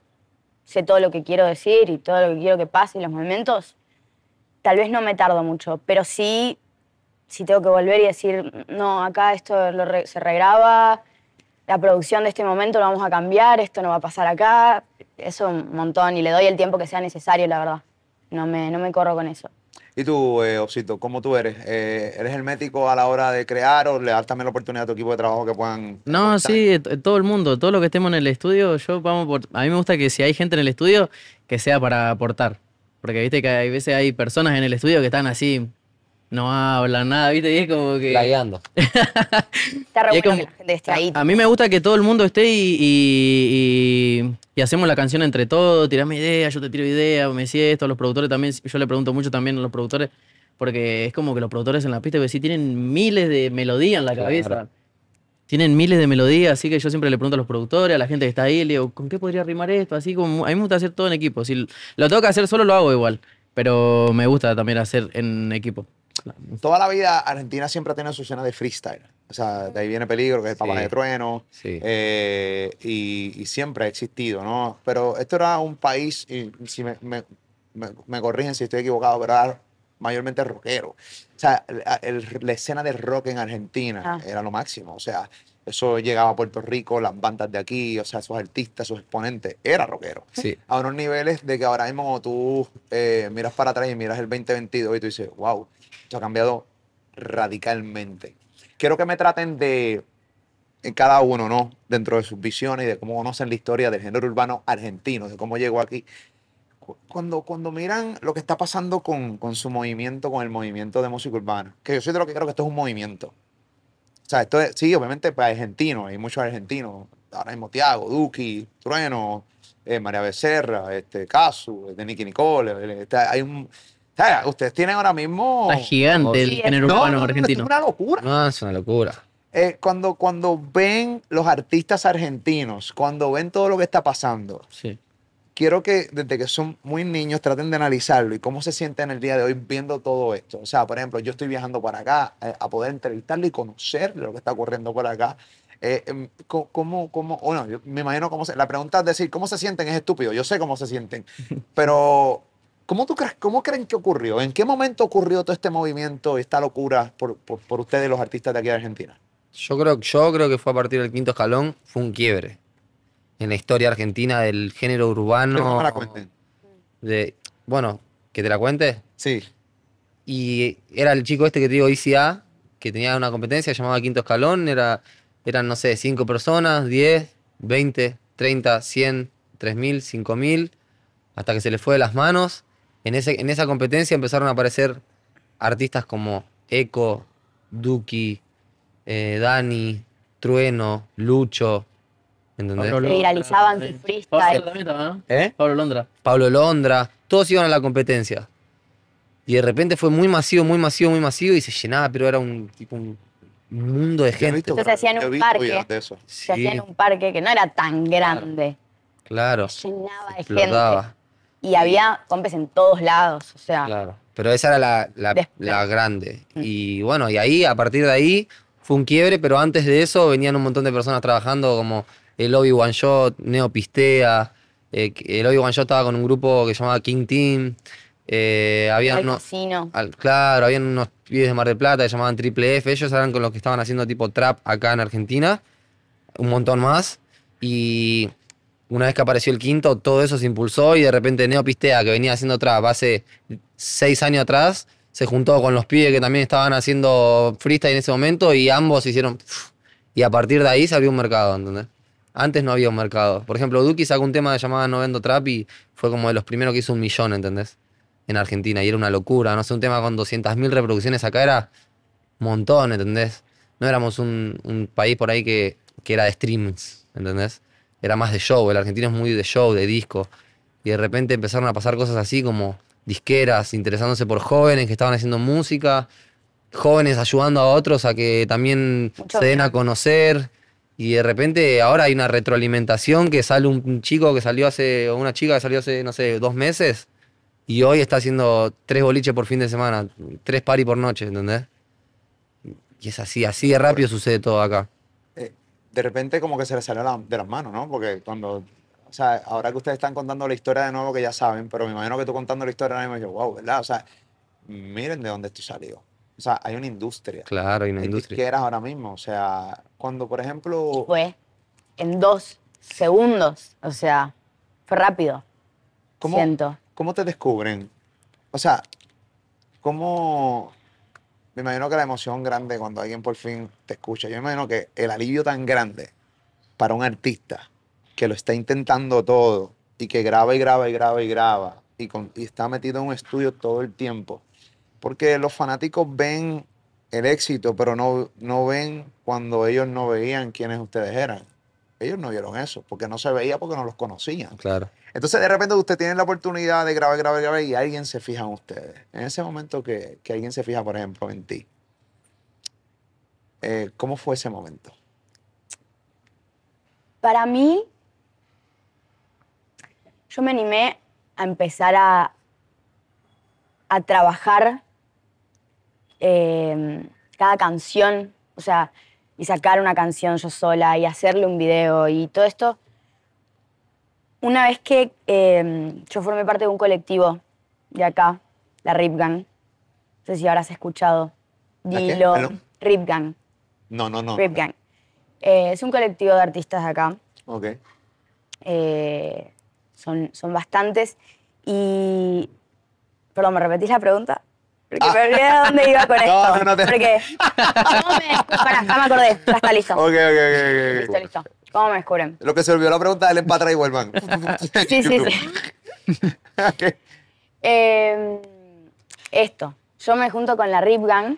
sé todo lo que quiero decir y todo lo que quiero que pase en los momentos, tal vez no me tardo mucho, pero sí, si tengo que volver y decir, no, acá esto se regraba, la producción de este momento lo vamos a cambiar, esto no va a pasar acá, eso un montón y le doy el tiempo que sea necesario, la verdad. No me, no me corro con eso. Y tú, eh, ¿cómo tú eres? Eres eh, ¿Eres hermético a la hora de crear o le das también la oportunidad a tu equipo de trabajo que puedan... No, sí, eh, todo el mundo, todo lo que estemos en el estudio, yo vamos por... A mí me gusta que si hay gente en el estudio, que sea para aportar. Porque viste que hay veces hay personas en el estudio que están así, no habla nada, ¿viste? Y es como que. (laughs) Está A, mí me gusta que todo el mundo esté y, y, hacemos la canción entre todos, tirame ideas, yo te tiro ideas, me siento esto, los productores también, yo le pregunto mucho también a los productores, porque es como que los productores en la pista, que sí tienen miles de melodías en la cabeza. Tienen miles de melodías, así que yo siempre le pregunto a los productores, a la gente que está ahí, le digo, ¿con qué podría rimar esto? Así como, a mí me gusta hacer todo en equipo. Si lo tengo que hacer solo, lo hago igual. Pero me gusta también hacer en equipo. Toda la vida Argentina siempre ha tenido su escena de freestyle. O sea, de ahí viene Peligro, que es papá de Trueno. Sí. Eh, y, siempre ha existido, ¿no? Pero esto era un país, y si me, me, corrigen si estoy equivocado, pero era mayormente rockero. O sea, la escena de rock en Argentina ah. era lo máximo. O sea, eso llegaba a Puerto Rico, las bandas de aquí, o sea, sus artistas, sus exponentes, era rockero. Sí. A unos niveles de que ahora mismo tú eh, miras para atrás y miras el 2022 y tú dices, wow, se ha cambiado radicalmente. Quiero que me traten de eh, cada uno, ¿no? Dentro de sus visiones y de cómo conocen la historia del género urbano argentino, de cómo llegó aquí. Cuando, cuando miran lo que está pasando con, su movimiento, con el movimiento de música urbana, que yo soy de lo que creo que esto es un movimiento. O sea, esto es, sí, obviamente para pues, argentinos, hay muchos argentinos, ahora hay Tiago, Duki, Trueno, eh, María Becerra, este, Casu, eh, de Nicky Nicole, este, hay un, sea, ustedes tienen ahora mismo. Está gigante el género urbano argentino. Es una locura. No, es una locura. Eh, cuando, cuando ven los artistas argentinos, cuando ven todo lo que está pasando, sí. quiero que desde que son muy niños traten de analizarlo y cómo se sienten el día de hoy viendo todo esto. O sea, por ejemplo, yo estoy viajando para acá eh, a poder entrevistarle y conocer lo que está ocurriendo por acá. Eh, em, ¿Cómo, cómo, bueno, yo me imagino cómo la pregunta es decir, ¿cómo se sienten? Es estúpido, yo sé cómo se sienten, (laughs) pero ¿Cómo, tú creen que ocurrió? ¿En qué momento ocurrió todo este movimiento, esta locura por, por, ustedes, los artistas de aquí de Argentina? Yo creo, yo creo que fue a partir del quinto escalón, fue un quiebre en la historia argentina del género urbano. De, bueno, ¿que te la cuente? Sí. Y era el chico este que te digo, ICA, que tenía una competencia llamada Quinto Escalón, era, eran, no sé, cinco personas, 10, 20, 30, 100, 3000, 5000, hasta que se le fue de las manos en, en esa competencia empezaron a aparecer artistas como Eco, Duki, eh, Dani, Trueno, Lucho. ¿Entendés? Pablo viralizaban su freestyle. Pablo, ¿Eh? Pablo Londra. Pablo Londra. Todos iban a la competencia. Y de repente fue muy masivo, muy masivo, muy masivo y se llenaba, pero era un tipo un mundo de gente. Entonces se hacían un parque. Se hacían un parque que no era tan grande. Claro. Se llenaba de gente y había compes en todos lados, o sea. Claro, pero esa era la, grande. Mm. Y bueno, y ahí, a partir de ahí, fue un quiebre, pero antes de eso venían un montón de personas trabajando como el Obi One Shot, Neopistea, eh, el Obi One Shot estaba con un grupo que se llamaba King Team. Eh, había unos, claro, habían unos pibes de Mar del Plata que llamaban Triple F, ellos eran con los que estaban haciendo tipo trap acá en Argentina, un montón más. Y una vez que apareció el quinto, todo eso se impulsó y de repente Neo que venía haciendo trap hace seis años atrás, se juntó con los pibes que también estaban haciendo freestyle en ese momento y ambos hicieron. Y a partir de ahí se abrió un mercado, ¿entendés? Antes no había un mercado. Por ejemplo, Duki sacó un tema llamado No Vendo Trap y fue como de los primeros que hizo un millón, ¿entendés? En Argentina y era una locura, no sé, un tema con 200.000 reproducciones acá era montón, ¿entendés? No éramos un, país por ahí que, que era de streams, ¿entendés? era más de show, el argentino es muy de show, de disco. Y de repente empezaron a pasar cosas así como disqueras interesándose por jóvenes que estaban haciendo música, jóvenes ayudando a otros a que también se den a conocer. Y de repente ahora hay una retroalimentación que sale un chico que salió hace, o una chica que salió hace, no sé, dos meses, y hoy está haciendo tres boliches por fin de semana, tres paris por noche, ¿entendés? Y es así, así de rápido sucede todo acá de repente como que se le salió de las manos, ¿no? Porque cuando, o sea, ahora que ustedes están contando la historia de nuevo, que ya saben, pero me imagino que tú contando la historia ahora me yo, wow, ¿verdad? O sea, miren de dónde esto salió. O sea, hay una industria. Claro, hay una industria. ¿Qué eras ahora mismo? O sea, cuando, por ejemplo... Fue en dos segundos, o sea, fue rápido. siento. ¿Cómo te descubren? O sea, ¿cómo, me imagino que la emoción grande cuando alguien por fin te escucha, yo me imagino que el alivio tan grande para un artista que lo está intentando todo y que graba y graba y graba y graba y, con, y está metido en un estudio todo el tiempo. Porque los fanáticos ven el éxito, pero no, no ven cuando ellos no veían quiénes ustedes eran. Ellos no vieron eso, porque no se veía, porque no los conocían. Claro. Entonces, de repente, usted tiene la oportunidad de grabar, grabar, grabar y alguien se fija en ustedes. En ese momento que, alguien se fija, por ejemplo, en ti, eh, ¿cómo fue ese momento? Para mí, yo me animé a empezar a, a trabajar eh, cada canción. O sea, y sacar una canción yo sola y hacerle un video y todo esto. Una vez que em, yo formé parte de un colectivo de acá, la Rip Gang, no sé si habrás escuchado. Dilo, Rip Gang. No, no, no. Rip Gang. Eh, es un colectivo de artistas de acá. Eh, son, son bastantes. Y. Perdón, ¿me repetís la pregunta? Porque ah. perdí de dónde iba con (laughs) esto. No, no te... Porque, ¿cómo me Pará, ya me acordé. Ya está listo. Ok, ok, ok. listo. ¿Cómo me descubren? Lo que se olvidó la pregunta, del empatra igual, man. (laughs) sí, sí, sí. (laughs) Em, esto. Yo me junto con la Rip Gang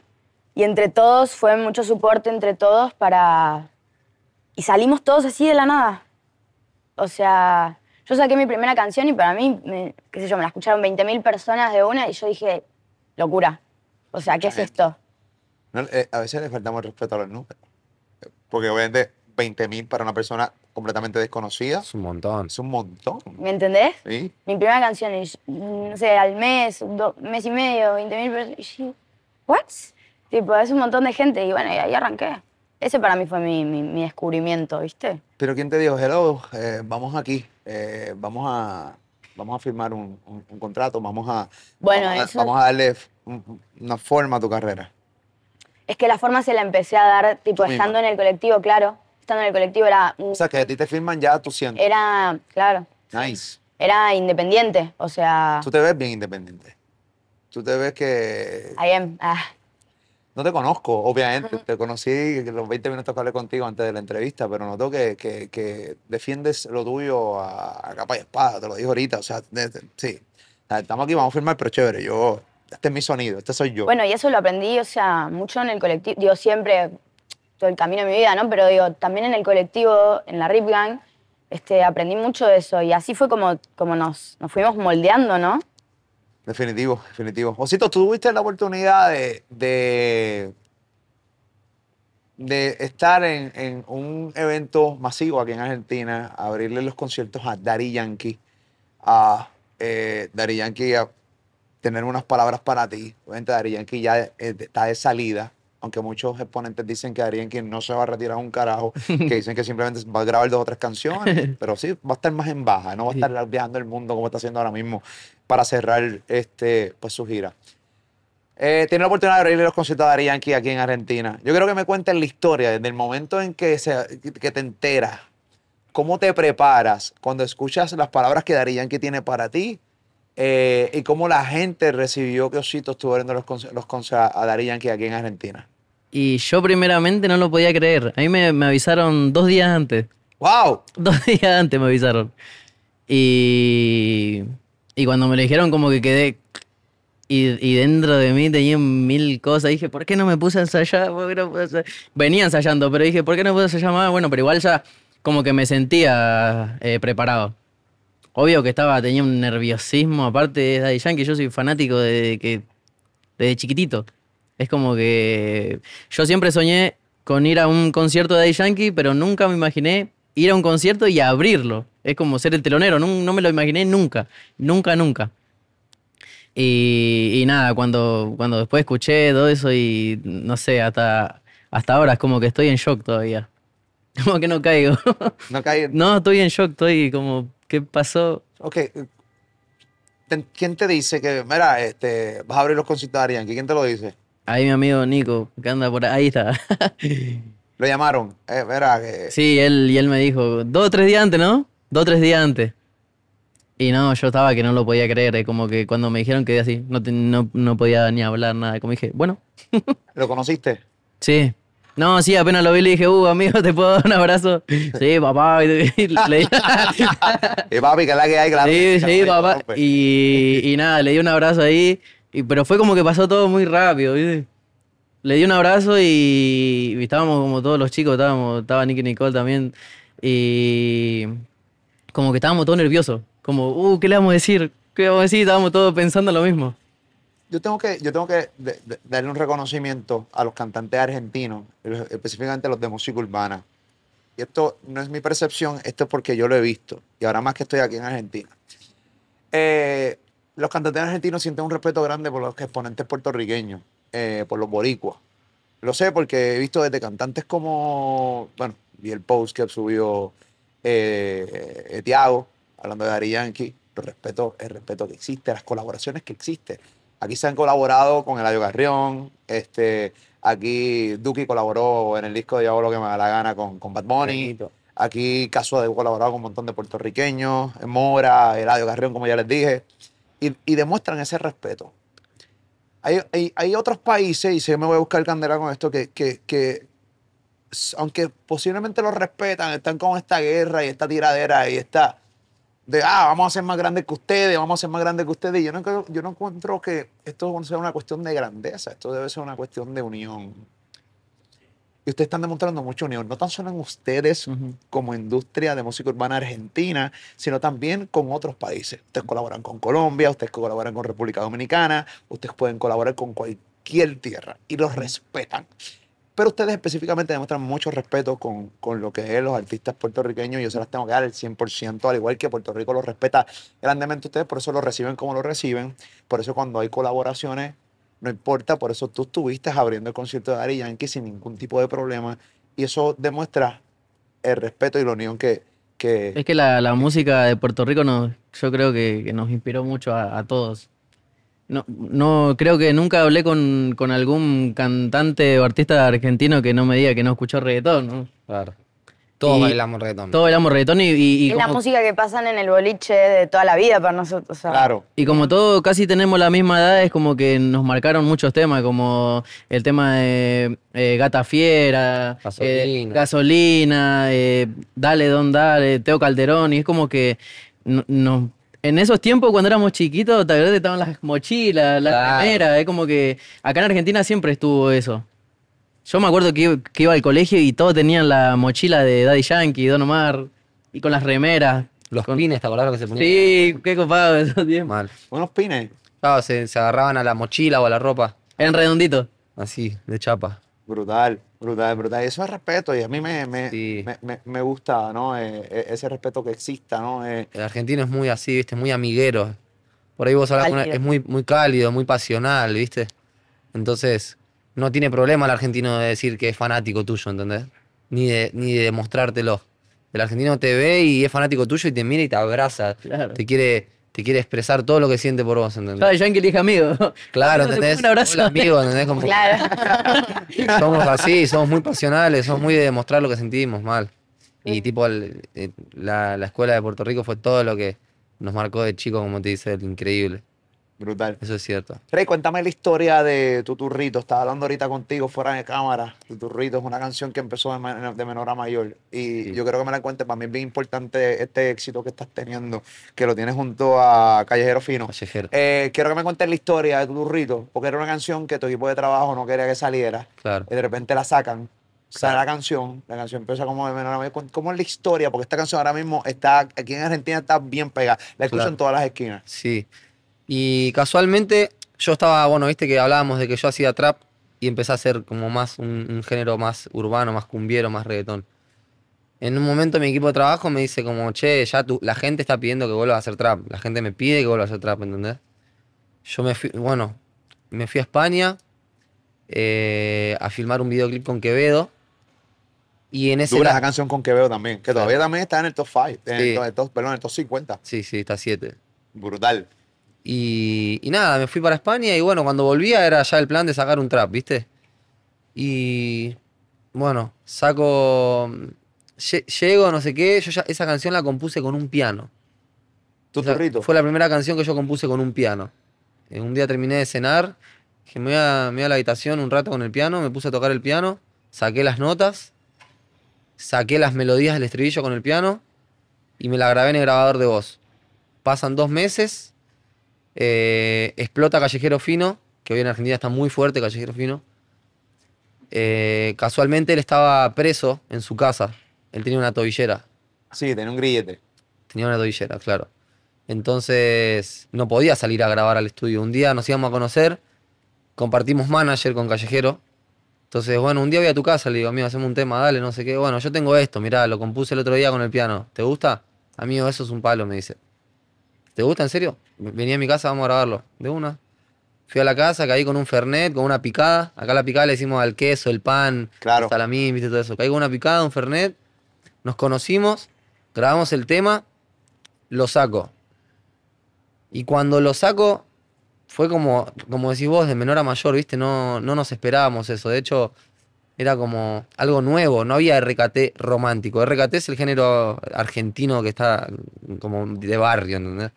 y entre todos fue mucho soporte entre todos para... Y salimos todos así de la nada. O sea, yo saqué mi primera canción y para mí, qué sé yo, me la escucharon 20.000 personas de una y yo dije, locura. O sea, ¿qué es esto? Eh, a veces le faltamos respeto a los números. Porque obviamente 20.000 mil para una persona completamente desconocida. Es un montón. Es un montón. ¿Me entendés? Sí. Mi primera canción, es, no sé, al mes, un mes y medio, 20 mil personas. ¿What? Tipo, es un montón de gente. Y bueno, ahí arranqué. Ese para mí fue mi, mi, descubrimiento, ¿viste? Pero ¿quién te dijo, hello, eh, vamos aquí, eh, vamos a, vamos a firmar un, contrato, vamos a, darle una forma a tu carrera. Es que la forma se la empecé a dar, tipo, estando en el colectivo, claro. Estando en el colectivo era... O sea, que a ti te firman ya tú siendo... Era, claro. Nice. Era independiente, o sea... Tú te ves bien independiente. Tú te ves que... I am. Ah no te conozco, obviamente. Te conocí los 20 minutos que hablé contigo antes de la entrevista, pero noto que, que, defiendes lo tuyo a, capa y espada, te lo digo ahorita. O sea, sí, ah, estamos aquí, vamos a firmar, pero chévere, yo, este es mi sonido, este soy yo. Bueno, y eso lo aprendí, o sea, mucho en el colectivo, digo, siempre, todo el camino de mi vida, ¿no? Pero digo, también en el colectivo, en la Rip Gang, este, aprendí mucho de eso y así fue como, como nos, nos fuimos moldeando, ¿no? Definitivo, definitivo. Osito, tú tuviste la oportunidad de, de, estar en, un evento masivo aquí en Argentina, abrirle los conciertos a Dari Yankee, a eh, Yankee, a tener unas palabras para ti. Obviamente, Dari Yankee ya eh, está de salida aunque muchos exponentes dicen que Adrián no se va a retirar un carajo, (laughs) que dicen que simplemente va a grabar dos o tres canciones, (laughs) pero sí, va a estar más en baja, no va a estar viajando el mundo como está haciendo ahora mismo para cerrar este, pues, su gira. Eh, tiene la oportunidad de abrirle los conciertos de Adrián aquí en Argentina. Yo creo que me cuentes la historia desde el momento en que, se, te enteras ¿cómo te preparas cuando escuchas las palabras que Dari tiene para ti? Eh, y cómo la gente recibió que Osito estuvo abriendo los, los a Dari Yankee aquí en Argentina. Y yo primeramente no lo podía creer. A mí me, avisaron dos días antes. ¡Wow! Dos (laughs) días antes me avisaron. Y, y cuando me lo dijeron como que quedé... Y, dentro de mí tenía mil cosas. Dije, ¿por qué no me puse a ensayar? ¿Por no a Venía ensayando, pero dije, ¿por qué no puse a ensayar más? Bueno, pero igual ya como que me sentía eh, preparado. Obvio que estaba, tenía un nerviosismo, aparte de Daddy Yankee, yo soy fanático desde chiquitito. Es como que yo siempre soñé con ir a un concierto de Daddy pero nunca me imaginé ir a un concierto y abrirlo. Es como ser el telonero, no, no me lo imaginé nunca, nunca, nunca. Y, nada, cuando, cuando después escuché todo eso y no sé, hasta, hasta ahora es como que estoy en shock todavía. (laughs) Como que no caigo. No caigo. No, estoy en shock, estoy como, ¿qué pasó? Ok. ¿Quién te dice que, mira, este, vas a abrir los conciertos de Arián? ¿Quién te lo dice? Ahí mi amigo Nico, que anda por ahí, ahí está. (laughs) Lo llamaron, eh, que... Sí, él, y él me dijo, dos o tres días antes, ¿no? Dos o tres días antes. Y no, yo estaba que no lo podía creer, eh, como que cuando me dijeron que así, no, no, podía ni hablar nada, como dije, bueno. (laughs) ¿Lo conociste? Sí. No, sí, apenas lo vi le dije, uh, amigo, ¿te puedo dar un abrazo? sí, papá. Y, (laughs) y papi, que la que hay, que la Sí, sí, papá. Pues. Y, y nada, le di un abrazo ahí y, pero fue como que pasó todo muy rápido, Le di un abrazo y, estábamos como todos los chicos, estábamos, estaba Nicky Nicole también. Y como que estábamos todos nerviosos. Como, uh, ¿qué le vamos a decir? ¿Qué le vamos a decir? Estábamos todos pensando lo mismo. Yo tengo que, yo tengo que darle un reconocimiento a los cantantes argentinos, específicamente a los de música urbana. Y esto no es mi percepción, esto es porque yo lo he visto. Y ahora más que estoy aquí en Argentina. Eh, los cantantes argentinos sienten un respeto grande por los exponentes puertorriqueños, eh, por los boricuas. Lo sé porque he visto desde cantantes como, bueno, vi el post que subió subido eh, hablando de Ari Yankee, el respeto, el respeto que existe, las colaboraciones que existen. Aquí se han colaborado con Eladio Garrión, este, aquí Duki colaboró en el disco de Yo lo que me da la gana con, con Bad Bunny. Aquí Caso ha colaborado con un montón de puertorriqueños, Mora, Eladio Garrión, como ya les dije y, demuestran ese respeto. Hay, hay, hay, otros países, y si yo me voy a buscar el candela con esto, que, aunque posiblemente lo respetan, están con esta guerra y esta tiradera y esta de, ah, vamos a ser más grandes que ustedes, vamos a ser más grandes que ustedes. Y yo no, yo no encuentro que esto sea una cuestión de grandeza, esto debe ser una cuestión de unión. Y ustedes están demostrando mucho unión, no tan solo en ustedes como industria de música urbana argentina, sino también con otros países. Ustedes colaboran con Colombia, ustedes colaboran con República Dominicana, ustedes pueden colaborar con cualquier tierra y los respetan. Pero ustedes específicamente demuestran mucho respeto con, con lo que es los artistas puertorriqueños. Yo se las tengo que dar el 100%, al igual que Puerto Rico los respeta grandemente ustedes, por eso los reciben como lo reciben. Por eso cuando hay colaboraciones no importa, por eso tú estuviste abriendo el concierto de Ari Yankee sin ningún tipo de problema y eso demuestra el respeto y la unión que... que es que la, música de Puerto Rico nos, yo creo que, nos inspiró mucho a, todos. No, no, creo que nunca hablé con, con, algún cantante o artista argentino que no me diga que no escuchó reggaetón, ¿no? Claro. Todo y bailamos reggaetón. Todos bailamos reggaetón y... y, es la música que pasan en el boliche de toda la vida para nosotros. Claro. Y como todos casi tenemos la misma edad, es como que nos marcaron muchos temas, como el tema de eh, Gata Fiera, Gasolina, eh, eh, Dale Don Dale, Teo Calderón, y es como que en esos tiempos, cuando éramos chiquitos, tal vez estaban las mochilas, las claro. Es como que acá en Argentina siempre estuvo eso. Yo me acuerdo que, iba al colegio y todos tenían la mochila de Daddy Yankee, Don Omar, y con las remeras. Los pines, ¿te acordás lo que se ponían? Sí, qué copado eso, tío. Mal. Unos pines. Ah, se, agarraban a la mochila o a la ropa. en redondito. Así, de chapa. Brutal, brutal, brutal. Eso es respeto y a mí me, gusta, ¿no? Eh, e, ese respeto que exista, ¿no? Eh, El argentino es muy así, ¿viste? Muy amiguero. Por ahí vos hablas con él. Es muy, muy cálido, muy pasional, ¿viste? Entonces, no tiene problema el argentino de decir que es fanático tuyo, ¿entendés? Ni de, ni de mostrártelo. El argentino te ve y es fanático tuyo y te mira y te abraza. Te quiere te quiere expresar todo lo que siente por vos, ¿entendés? Claro, que dije amigo. Claro, ¿entendés? Un abrazo. amigo, ¿entendés? Claro. (laughs) somos así, somos muy pasionales, somos muy de demostrar lo que sentimos mal. Y tipo, eh, la, la escuela de Puerto Rico fue todo lo que nos marcó de chico, como te dice, el increíble. Brutal. Eso es cierto. Rey, cuéntame la historia de Tuturrito. Estaba hablando ahorita contigo fuera de cámara. Tuturrito es una canción que empezó de, menor a mayor. Y yo creo que me la cuentes. Para mí es bien importante este éxito que estás teniendo, que lo tienes junto a Callejero Fino. Callejero. Eh, quiero que me cuentes la historia de Tuturrito, porque era una canción que tu equipo de trabajo no quería que saliera. Claro. Y de repente la sacan. sale la canción, la canción empieza como de menor a mayor. ¿Cómo es la historia? Porque esta canción ahora mismo está, aquí en Argentina está bien pegada, la escuchan en todas las esquinas. Sí, y casualmente yo estaba, bueno, viste que hablábamos de que yo hacía trap y empecé a hacer como más un, género más urbano, más cumbiero, más reggaetón. En un momento mi equipo de trabajo me dice como, che, ya la gente está pidiendo que vuelva a hacer trap. La gente me pide que vuelva a hacer trap, ¿entendés? Yo me fui, bueno, me fui a España eh, a filmar un videoclip con Quevedo. Y en ese. la... canción con Quevedo también, que todavía también está en el top 5, perdón, en el top 50. Sí, sí, está 7. Brutal. Y, nada, me fui para España y bueno, cuando volvía era ya el plan de sacar un trap, ¿viste? Y bueno, saco. Llego, no sé qué. esa canción la compuse con un piano. ¿Tu perrito? Fue la primera canción que yo compuse con un piano. Eh, un día terminé de cenar, que me, me a la habitación un rato con el piano, me puse a tocar el piano, saqué las notas, saqué las melodías del estribillo con el piano y me la grabé en el grabador de voz. Pasan dos meses eh, explota Callejero Fino, que hoy en Argentina está muy fuerte Callejero Fino. Eh, casualmente él estaba preso en su casa. Él tenía una tobillera. Sí, tenía un grillete. Tenía una tobillera, claro. Entonces no podía salir a grabar al estudio. Un día nos íbamos a conocer, compartimos manager con Callejero. Entonces, bueno, un día voy a tu casa, le digo, amigo, hacemos un tema, dale, no sé qué. Bueno, yo tengo esto, mira, lo compuse el otro día con el piano. ¿Te gusta? Amigo, eso es un palo, me dice. ¿Te gusta en serio? Venía a mi casa, vamos a grabarlo. De una. Fui a la casa, caí con un fernet, con una picada. Acá la picada le hicimos al queso, el pan, claro. salamín, viste todo eso. Caí con una picada, un fernet. Nos conocimos, grabamos el tema, lo saco. Y cuando lo saco, fue como, como decís vos, de menor a mayor, ¿viste? No, no nos esperábamos eso. De hecho, era como algo nuevo, no había RKT romántico. RKT es el género argentino que está como de barrio, ¿entendés?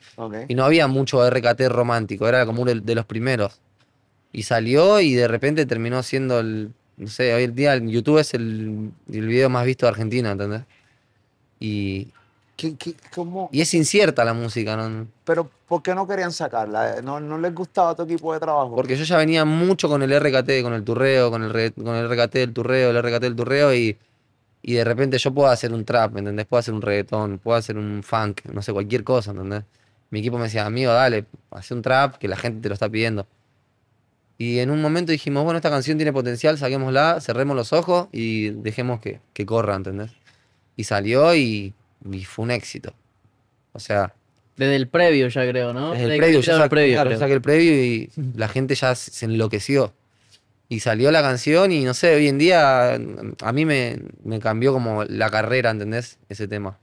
Y no había mucho RKT romántico, era como uno de los primeros. Y salió y de repente terminó siendo el. No sé, hoy en día YouTube es el, el video más visto de Argentina, ¿entendés? Y, y es incierta la música, Pero ¿por qué no querían sacarla? ¿No, ¿No, les gustaba tu equipo de trabajo? Porque yo ya venía mucho con el RKT, con el turreo, con el, con RKT del turreo, el RKT del turreo y, y de repente yo puedo hacer un trap, ¿entendés? Puedo hacer un reggaetón, puedo hacer un funk, no sé, cualquier cosa, ¿entendés? Mi equipo me decía, amigo, dale, hace un trap que la gente te lo está pidiendo. Y en un momento dijimos, bueno, esta canción tiene potencial, saquémosla, cerremos los ojos y dejemos que, que corra, ¿entendés? Y salió y y fue un éxito. O sea. Desde el previo ya creo, ¿no? Desde el previo, yo saqué, previo, claro, saqué el previo y la gente ya se enloqueció. Y salió la canción y no sé, hoy en día a mí me, me cambió como la carrera, ¿entendés? Ese tema.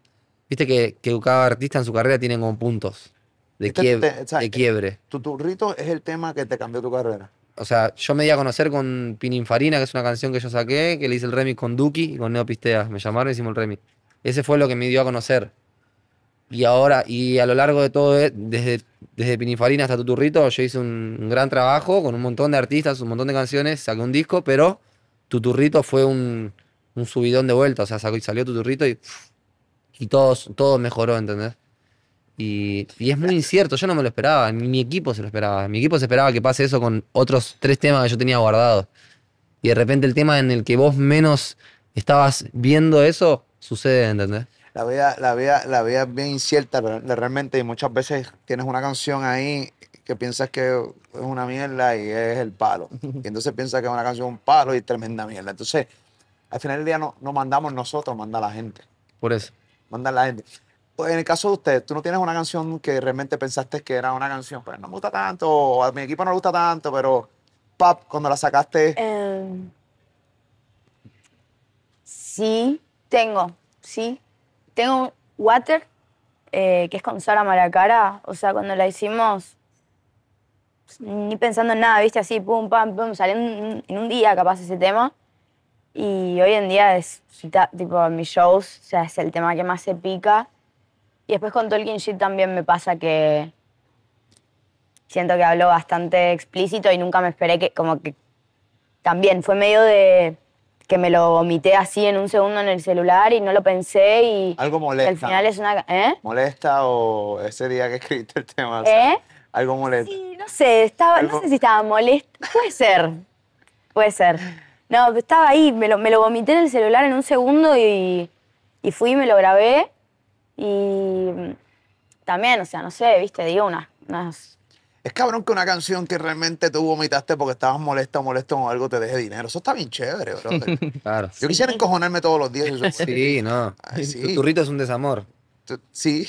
Viste que, que cada artista en su carrera tiene como puntos de, este de quiebre. Eh, tu, tu rito es el tema que te cambió tu carrera. O sea, yo me di a conocer con Pininfarina, que es una canción que yo saqué, que le hice el remix con Duki y con Neo Pisteas. Me llamaron y hicimos el remix. Ese fue lo que me dio a conocer. Y ahora, y a lo largo de todo, eh, desde, desde Pininfarina hasta Tuturrito, yo hice un, gran trabajo con un montón de artistas, un montón de canciones, saqué un disco, pero Tuturrito fue un, subidón de vuelta. O sea, salió Tuturrito y, y todo, todo mejoró, ¿entendés? Y, y, es muy incierto, yo no me lo esperaba, ni mi equipo se lo esperaba. Mi equipo se esperaba que pase eso con otros tres temas que yo tenía guardados. Y de repente el tema en el que vos menos estabas viendo eso, sucede, ¿entendés? La vida, la vida, la es bien incierta, realmente y muchas veces tienes una canción ahí que piensas que es una mierda y es el palo. (laughs) Y entonces piensas que es una canción un palo y tremenda mierda. Entonces, al final del día no, mandamos nosotros, manda la gente. Por eso. Manda la gente. Pues en el caso de usted tú no tienes una canción que realmente pensaste que era una canción, pero pues, no me gusta tanto, o a mi equipo no le gusta tanto, pero pap, cuando la sacaste. Em, sí tengo, sí. Tengo water eh, que es con Sara Maracara. O sea, cuando la hicimos, ni pensando en nada, viste, así, pum, pam, pum, salió en, un día capaz ese tema. Y hoy en día es, tipo, en mis shows, o sea, es el tema que más se pica. Y después con Tolkien Shit también me pasa que siento que hablo bastante explícito y nunca me esperé que, como que, también fue medio de que me lo vomité así en un segundo en el celular y no lo pensé y... Algo molesta. Al final es una... ¿Eh? ¿Molesta o ese día que escribiste el tema? ¿Eh? Algo molesta. Sí, no sé, estaba, no sé si estaba molesta. Puede ser, puede ser. No, estaba ahí, me lo, vomité en el celular en un segundo y, fui y me lo grabé y también, o sea, no sé, viste, digo unas es cabrón que una canción que realmente tú vomitaste porque estabas molesto o molesto o algo te deje dinero. Eso está bien chévere, bro. (laughs) claro. Yo quisiera encojonarme todos los días. sí, no. Tu, turrito es un desamor. Sí.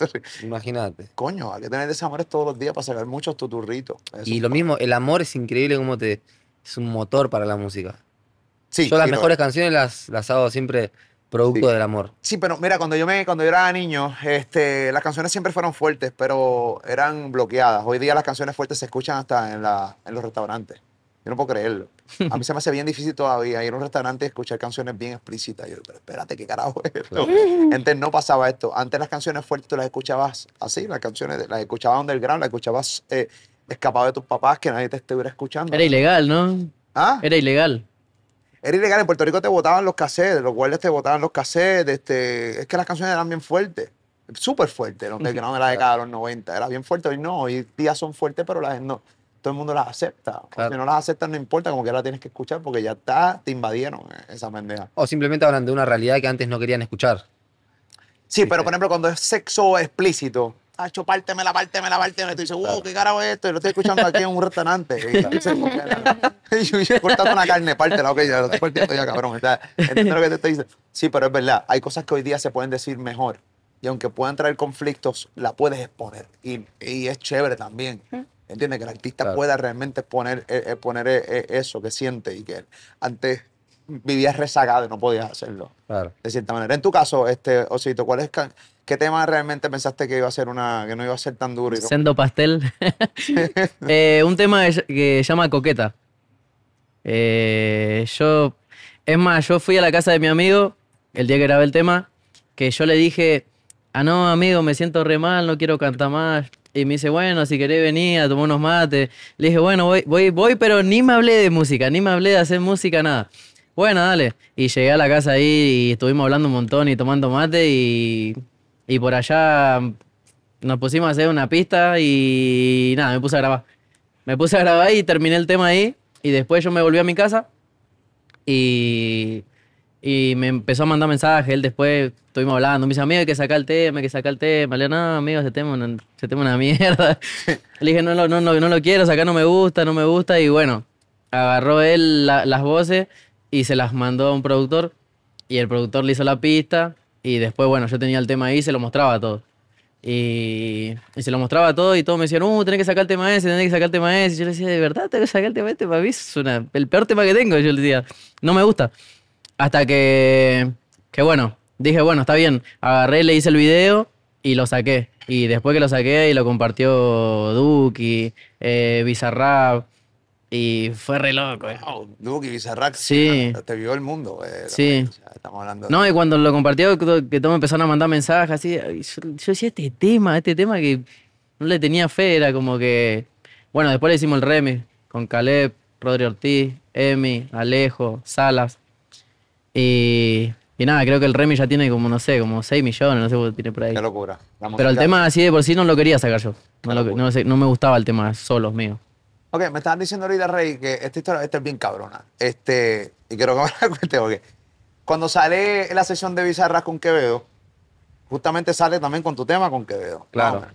(laughs) Imagínate. Coño, hay que tener desamores todos los días para sacar muchos tuturritos. Y lo mismo, el amor es increíble como te... Es un motor para la música. Sí. Yo las mejores canciones las, las hago siempre producto del amor. Sí, pero mira, cuando yo, me, cuando era niño, este, las canciones siempre fueron fuertes, pero eran bloqueadas. Hoy día las canciones fuertes se escuchan hasta en, la, en los restaurantes. Yo no puedo creerlo. A mí se me hace bien difícil todavía ir a un restaurante y escuchar canciones bien explícitas. Yo, pero espérate, ¿qué carajo es esto? Antes no pasaba esto. Antes las canciones fuertes tú las escuchabas así, las canciones las escuchabas underground, las escuchabas eh, escapado de tus papás, que nadie te estuviera escuchando. Era ilegal, ¿no? ¿Ah? Era ilegal. Era ilegal, en Puerto Rico te botaban los cassettes, los guardias te botaban los cassettes, este, es que las canciones eran bien fuertes, súper fuertes, los no de la década de los 90, era bien fuerte, hoy no, hoy día son fuertes, pero la no, todo el mundo las acepta. Si no las aceptas, no importa, como que ahora tienes que escuchar porque ya está, te invadieron eh, esa pendeja. O simplemente hablan de una realidad que antes no querían escuchar. Sí, pero por ejemplo, cuando es sexo explícito, Hacho, pártemela, pártemela, pártemela. Y tú dices, wow, qué carajo es esto. Y lo estoy escuchando aquí en un restaurante. (laughs) (laughs) Y, yo, yo cortando una carne, pártela, ok, ya lo estoy partiendo ya, cabrón. ¿Entiendes lo que te estoy diciendo? Sí, pero es verdad. Hay cosas que hoy día se pueden decir mejor. Y aunque puedan traer conflictos, la puedes exponer. Y, y es chévere también. ¿Entiendes? Que el artista pueda realmente exponer, eh, eh, eh, eso que siente y que antes vivías rezagado y no podías hacerlo. Claro. De cierta manera. En tu caso, este, Osito, ¿cuál es ¿Qué tema realmente pensaste que iba a ser una, que no iba a ser tan duro? Y Sendo pastel. (laughs) Eh, un tema que se llama Coqueta. Eh, yo, es más, yo fui a la casa de mi amigo el día que grabé el tema, que yo le dije, ah, no, amigo, me siento re mal, no quiero cantar más. Y me dice, bueno, si querés venir a tomar unos mates. Le dije, bueno, voy, voy, voy, pero ni me hablé de música, ni me hablé de hacer música, nada. Bueno, dale. Y llegué a la casa ahí y estuvimos hablando un montón y tomando mate y y por allá nos pusimos a hacer una pista y nada, me puse a grabar. Me puse a grabar y terminé el tema ahí. Y después yo me volví a mi casa y, me empezó a mandar mensajes. Él después estuvimos hablando. Me dice, amigo, hay que sacar el tema, hay que sacar el tema. Le dije, no, amigo, ese tema, una mierda. (laughs) Le dije, no, no, no, no, lo quiero, sacar no me gusta, no me gusta. Y bueno, agarró él las voces y se las mandó a un productor. Y el productor le hizo la pista y después, bueno, yo tenía el tema ahí y se lo mostraba todo Y, se lo mostraba a todos y todos me decían, uh, tenés que sacar el tema ese, tenés que sacar el tema ese. Y yo le decía, ¿de verdad tengo que sacar el tema este? Para mí es el peor tema que tengo. yo le decía, no me gusta. Hasta que, que bueno, dije, bueno, está bien. Agarré, le hice el video y lo saqué. Y después que lo saqué y lo compartió Duki, eh, Bizarrap, y fue re loco. eh. y sí. Eh, te vio el mundo. Eh, sí. estamos hablando No, y cuando lo compartió, que todos empezaron a mandar mensajes así. Yo, decía, este tema, este tema que no le tenía fe, era como que. Bueno, después le hicimos el remix con Caleb, Rodri Ortiz, Emi, Alejo, Salas. Y, nada, creo que el remix ya tiene como, no sé, como 6 millones, no sé cuánto tiene por ahí. Qué locura. Pero el tema así de por sí no lo quería sacar yo. No, no me gustaba el tema solo mío me estaban diciendo ahorita, Rey, que esta historia es bien cabrona. Este, y quiero que me la (laughs) cuente, porque cuando sale la sesión de Rap con Quevedo, justamente sale también con tu tema con Quevedo. Claro.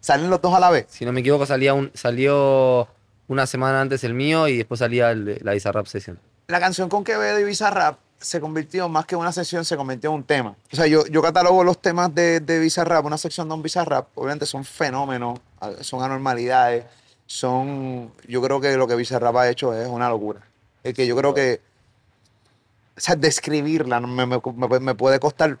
¿Salen los dos a la vez? Si no me equivoco, salía un, salió una semana antes el mío y después salía la Bizarrap sesión. La canción con Quevedo y Bizarrap se convirtió, más que una sesión, se convirtió en un tema. O sea, yo, yo catalogo los temas de, de Bizarrap, una sección de un Bizarrap, obviamente son fenómenos, son anormalidades son, yo creo que lo que Bizarrap ha hecho es una locura. Es que yo creo que, o sea, describirla me, me, puede costar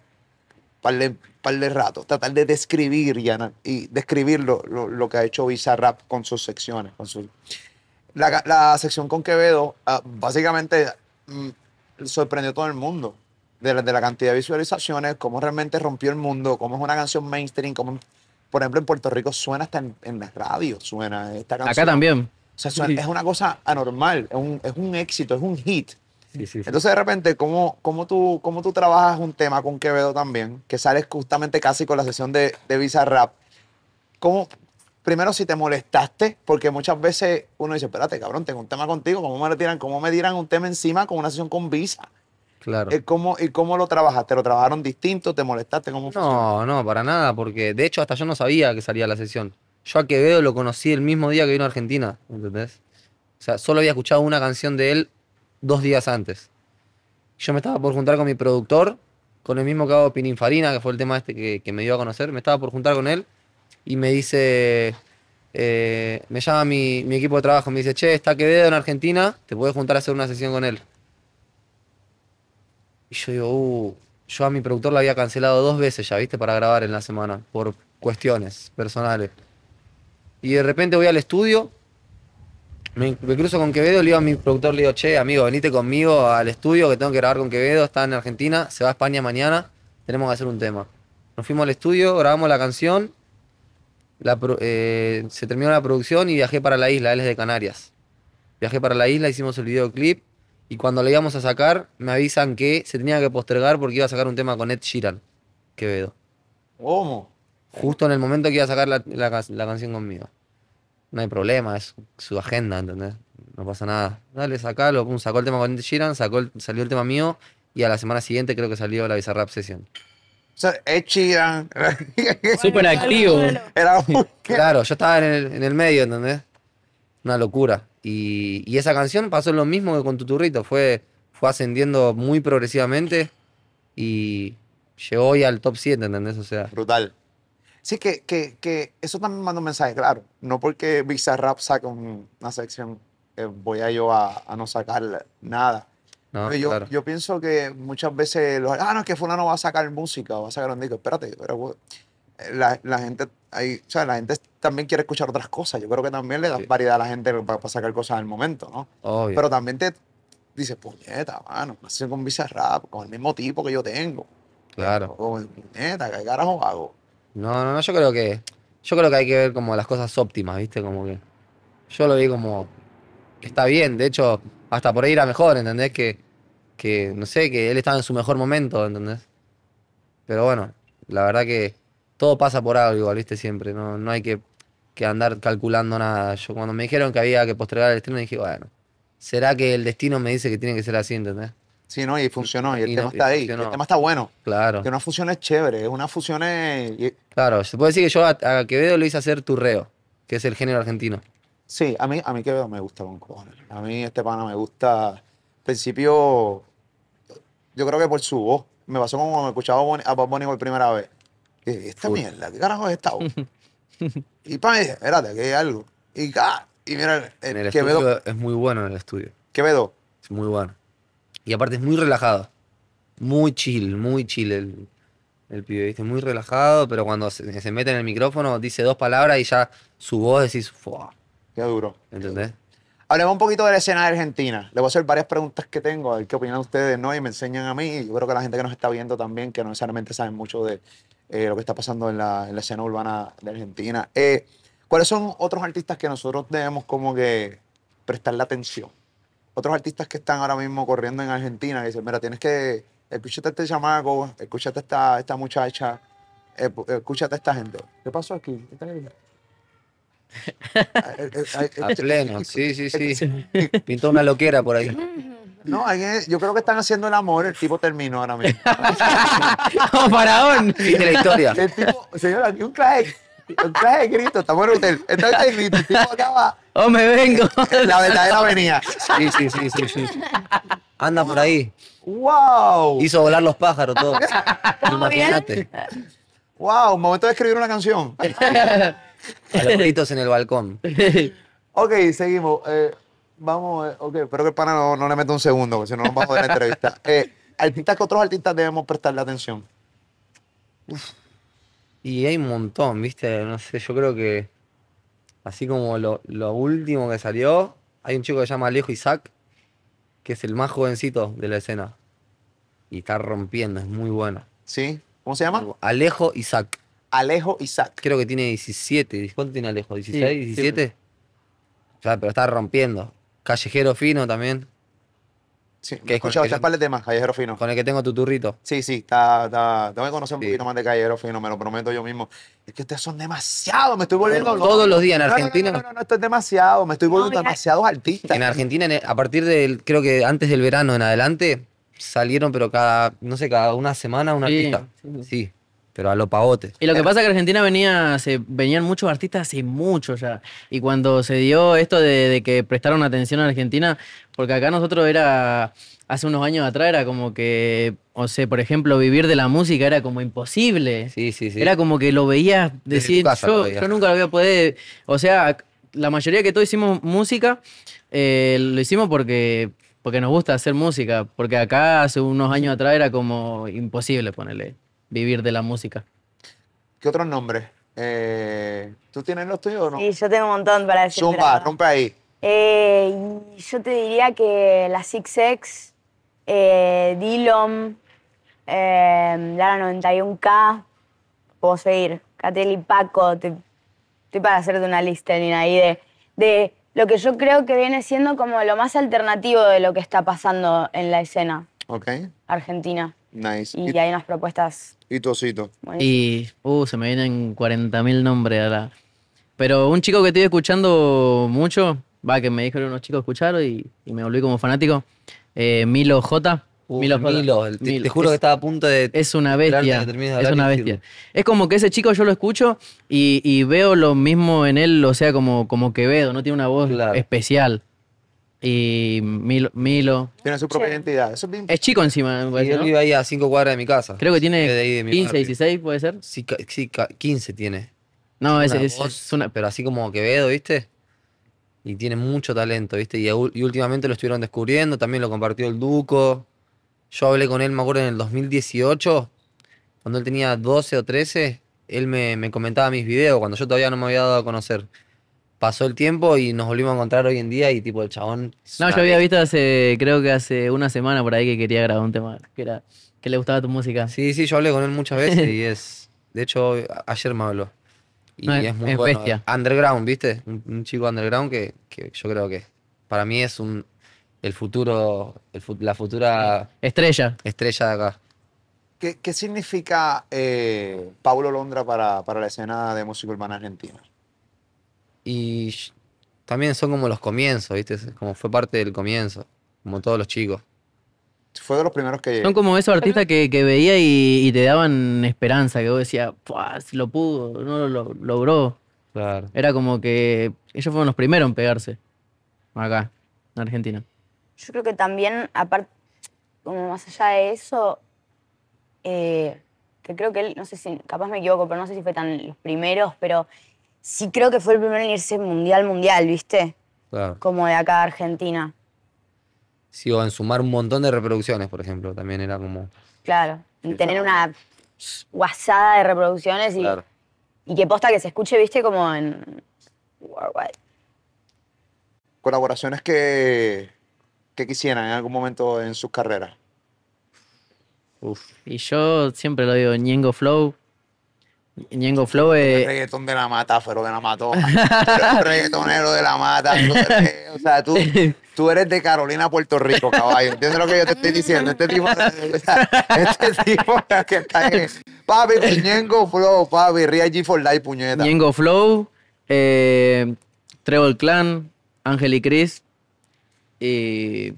par de, par de rato, tratar de describir Yana, y describir lo, que ha hecho Bizarrap con sus secciones. Con sus... La, sección con Quevedo ah, básicamente mm, sorprendió a todo el mundo de la, de la, cantidad de visualizaciones, cómo realmente rompió el mundo, cómo es una canción mainstream, cómo por ejemplo, en Puerto Rico suena hasta en, en las radios, suena esta canción. Acá también. O sea, es una cosa anormal, es un, es un éxito, es un hit. Entonces, de repente, ¿cómo, cómo, tú, ¿cómo tú trabajas un tema con Quevedo también? Que sales justamente casi con la sesión de, de Visa Rap. ¿Cómo, primero, si te molestaste? Porque muchas veces uno dice, espérate, cabrón, tengo un tema contigo, ¿cómo me tiran, cómo me tiran un tema encima con una sesión con Visa? Claro. Eh, ¿Cómo, ¿Y cómo lo trabajaste? ¿Lo trabajaron distinto? ¿Te molestaste? ¿Cómo No, no, para nada, porque de hecho hasta yo no sabía que salía la sesión. Yo a Quevedo lo conocí el mismo día que vino a Argentina, ¿entendés? O sea, solo había escuchado una canción de él dos días antes. Yo me estaba por juntar con mi productor, con el mismo que hago Pininfarina, que fue el tema este que, me dio a conocer. Me estaba por juntar con él y me dice, eh, me llama mi, mi, equipo de trabajo, me dice, che, está Quevedo en Argentina, te puedes juntar a hacer una sesión con él. Y yo digo, uh, yo a mi productor lo había cancelado dos veces ya, ¿viste? Para grabar en la semana, por cuestiones personales. Y de repente voy al estudio, me, cruzo con Quevedo, le digo a mi productor, le digo, che, amigo, venite conmigo al estudio que tengo que grabar con Quevedo, está en Argentina, se va a España mañana, tenemos que hacer un tema. Nos fuimos al estudio, grabamos la canción, eh, se terminó la producción y viajé para la isla, él es de Canarias. Viajé para la isla, hicimos el videoclip, y cuando le íbamos a sacar, me avisan que se tenía que postergar porque iba a sacar un tema con Ed Sheeran, Quevedo. ¿Cómo? Justo en el momento que iba a sacar la, canción conmigo. No hay problema, es su agenda, ¿entendés? No pasa nada. Dale, sacalo, sacó el tema con Ed Sheeran, sacó salió el tema mío y a la semana siguiente creo que salió la Bizarra Session. O sea, Ed Sheeran. Súper (laughs) activo. Era (laughs) Claro, yo estaba en el, en el medio, ¿entendés? Una locura. Y, esa canción pasó lo mismo que con Tuturrito, fue, fue ascendiendo muy progresivamente y llegó hoy al top 7, ¿entendés? O sea. Brutal. Sí, que, que, que eso también manda un mensaje, claro. No porque Rap saca una sección, eh, voy a yo a, no sacar nada. yo, yo, pienso que muchas veces los, ah, no, es que fulano va a sacar música, va a sacar un disco. Espérate, pero la, la gente hay, o sea, la gente también quiere escuchar otras cosas. Yo creo que también le das variedad a la gente para, sacar cosas al momento, ¿no? Obvio. Pero también te dices, puñeta, mano, me hacen con rap con el mismo tipo que yo tengo. Claro. Con oh, puñeta, ¿qué carajo hago? No, no, no, yo creo que yo creo que hay que ver como las cosas óptimas, ¿viste? Como que yo lo vi como está bien, de hecho, hasta por ahí era mejor, ¿entendés? Que, que no sé, que él estaba en su mejor momento, ¿entendés? Pero bueno, la verdad que todo pasa por algo, ¿viste? Siempre, no, no hay que, andar calculando nada. Yo cuando me dijeron que había que postergar el estreno, dije, bueno, ¿será que el destino me dice que tiene que ser así, ¿entendés? Sí, no, y funcionó, y el tema está ahí, el tema está bueno. Claro. Que una fusión es chévere, una fusión es... Claro, se puede decir que yo a, Quevedo lo hice hacer Turreo, que es el género argentino. Sí, a mí, a mí Quevedo me gusta con cojones. A mí este pana me gusta. Al principio, yo creo que por su voz. Me pasó como me escuchaba a Bob Bunny por primera vez esta mierda, ¿qué carajo es esta (laughs) y pa, dice, espérate, que hay algo. Y, ah, mira, el, el Es muy bueno en el estudio. Quevedo. Es muy bueno. Y aparte es muy relajado. Muy chill, muy chill el, el pibe, Muy relajado, pero cuando se, mete en el micrófono dice dos palabras y ya su voz decís, ¡fua! Qué duro. ¿Entendés? Hablemos un poquito de la escena de Argentina. Le voy a hacer varias preguntas que tengo, qué opinan ustedes, ¿no? Y me enseñan a mí. yo creo que la gente que nos está viendo también, que no necesariamente saben mucho de, eh, lo que está pasando en la, escena urbana de Argentina. Eh, ¿Cuáles son otros artistas que nosotros debemos como que prestarle atención? Otros artistas que están ahora mismo corriendo en Argentina y dicen, mira, tienes que escúchate a este chamaco, escúchate a esta, esta muchacha, eh, escúchate a esta gente. ¿Qué pasó aquí? ¿Qué (laughs) ah, eh, a, sí, sí, sí. Pintó una loquera por ahí. No, yo creo que están haciendo el amor, el tipo terminó ahora mismo. Como (laughs) faraón. Y la historia. El tipo, señora, aquí un traje, un traje de grito, Está bueno usted. Está grito, el tipo acaba. ¡Oh, me vengo! (laughs) La verdadera venía. Sí, sí, sí, sí, sí. Anda por ahí. ¡Wow! Hizo volar los pájaros, todo. (laughs) Imagínate. ¡Wow! Momento de escribir una canción. A los gritos en el balcón. ok, seguimos. Eh, vamos, eh, ok, espero que el pana no, le meta un segundo, porque si no nos vamos de la entrevista. (laughs) Eh, Altistas que otros artistas debemos prestarle atención. Y hay un montón, ¿viste? No sé, yo creo que así como lo, último que salió, hay un chico que se llama Alejo Isaac, que es el más jovencito de la escena. Y está rompiendo, es muy bueno. ¿Sí? ¿Cómo se llama? Alejo Isaac. Alejo Isaac. Creo que tiene 17. ¿Cuánto tiene Alejo? ¿16? ¿17? O sea, pero está rompiendo. Callejero Fino también. Sí, que he escuchado par de temas, Callejero Fino. Con el que tengo tu turrito. Sí, sí, está, está, tengo conocer un poquito más de Callejero Fino, me lo prometo yo mismo. Es que ustedes son demasiados, me estoy volviendo Todos los días en Argentina. No, no, no, no, no esto es demasiado, me estoy volviendo demasiados artistas. En Argentina, a partir del, creo que antes del verano en adelante, salieron, pero cada, no sé, cada una semana un artista. Sí. sí pero a los pagotes Y lo que pasa es que Argentina venía, se, venían muchos artistas hace mucho ya. Y cuando se dio esto de, que prestaron atención a Argentina, porque acá nosotros era, hace unos años atrás era como que, o sea, por ejemplo, vivir de la música era como imposible. Sí, sí, sí. Era como que lo veías decir, yo, nunca lo voy a poder, o sea, la mayoría que todos hicimos música, eh, lo hicimos porque porque nos gusta hacer música, porque acá hace unos años atrás era como imposible ponerle vivir de la música. ¿Qué otros nombres? Eh, ¿Tú tienes los tuyos o no? Sí, yo tengo un montón para decir. Zumba, rompe ahí. Eh, yo te diría que la Six X, eh, eh Lara 91K, puedo seguir. Catelli Paco, te, estoy para hacerte una lista, Nina, ahí de, de lo que yo creo que viene siendo como lo más alternativo de lo que está pasando en la escena. Ok. Argentina. Nice. y hay unas propuestas y Tocito. Y, uh, se me vienen 40.000 nombres a Pero un chico que estoy escuchando mucho, va, que me dijeron unos chicos escuchar y, me volví como fanático, eh, uh, Milo J. Milo, Milo, te, juro que estaba a punto de... Es una bestia, es una bestia. Es como que ese chico yo lo escucho y, veo lo mismo en él, o sea, como, como veo, no tiene una voz especial y Milo. Tiene su propia identidad. es, chico encima, Yo pues, ahí a cinco cuadras de mi casa. Creo que tiene 15, 16, ¿puede ser? Sí, 15 tiene. No, es, es, Pero así como Quevedo, ¿viste? Y tiene mucho talento, ¿viste? Y, últimamente lo estuvieron descubriendo, también lo compartió el Duco. Yo hablé con él, me acuerdo, en el 2018, cuando él tenía 12 o 13, él me, me comentaba mis videos, cuando yo todavía no me había dado a conocer pasó el tiempo y nos volvimos a encontrar hoy en día y tipo el chabón... No, yo había visto hace, creo que hace una semana por ahí que quería grabar un tema, que era le gustaba tu música. Sí, sí, yo hablé con él muchas veces y (laughs) es... De hecho, ayer me habló. Y es, muy eh. Underground, ¿viste? Un, chico underground que, yo creo que para mí es un el futuro, el, la futura... Estrella. Estrella de acá. ¿Qué, significa eh, Paulo Londra para, para la escena de música urbana argentina? y también son como los comienzos, ¿viste? Como fue parte del comienzo, como todos los chicos. Fue de los primeros que... Son como esos artistas que, que veía y, te daban esperanza, que vos decías, si lo pudo, no lo, logró. Claro. Era como que ellos fueron los primeros en pegarse acá, en Argentina. Yo creo que también, aparte, como más allá de eso, eh, que creo que él, no sé si, capaz me equivoco, pero no sé si fue tan los primeros, pero sí creo que fue el primero en irse mundial, mundial, ¿viste? Claro. Como de acá de Argentina. Sí, o en sumar un montón de reproducciones, por ejemplo, también era como... Claro, y tener una guasada de reproducciones y, claro. y que posta que se escuche, ¿viste? Como en... Worldwide. Colaboraciones que, que quisieran en algún momento en sus carreras. Uf. Y yo siempre lo digo, Ñengo Flow, Ñengo Flow es. Eh. El reggaetón de la mata, lo de la mató. (laughs) reggaetonero de la mata. (laughs) o sea, tú, tú, eres de Carolina, Puerto Rico, caballo. ¿Entiendes lo que yo te estoy diciendo? Este tipo. (laughs) este tipo que está Papi, pues, Ñengo Flow, papi. Ria G for Life, puñeta. Ñengo Flow, eh, Trevor Clan, Ángel y Chris. Y.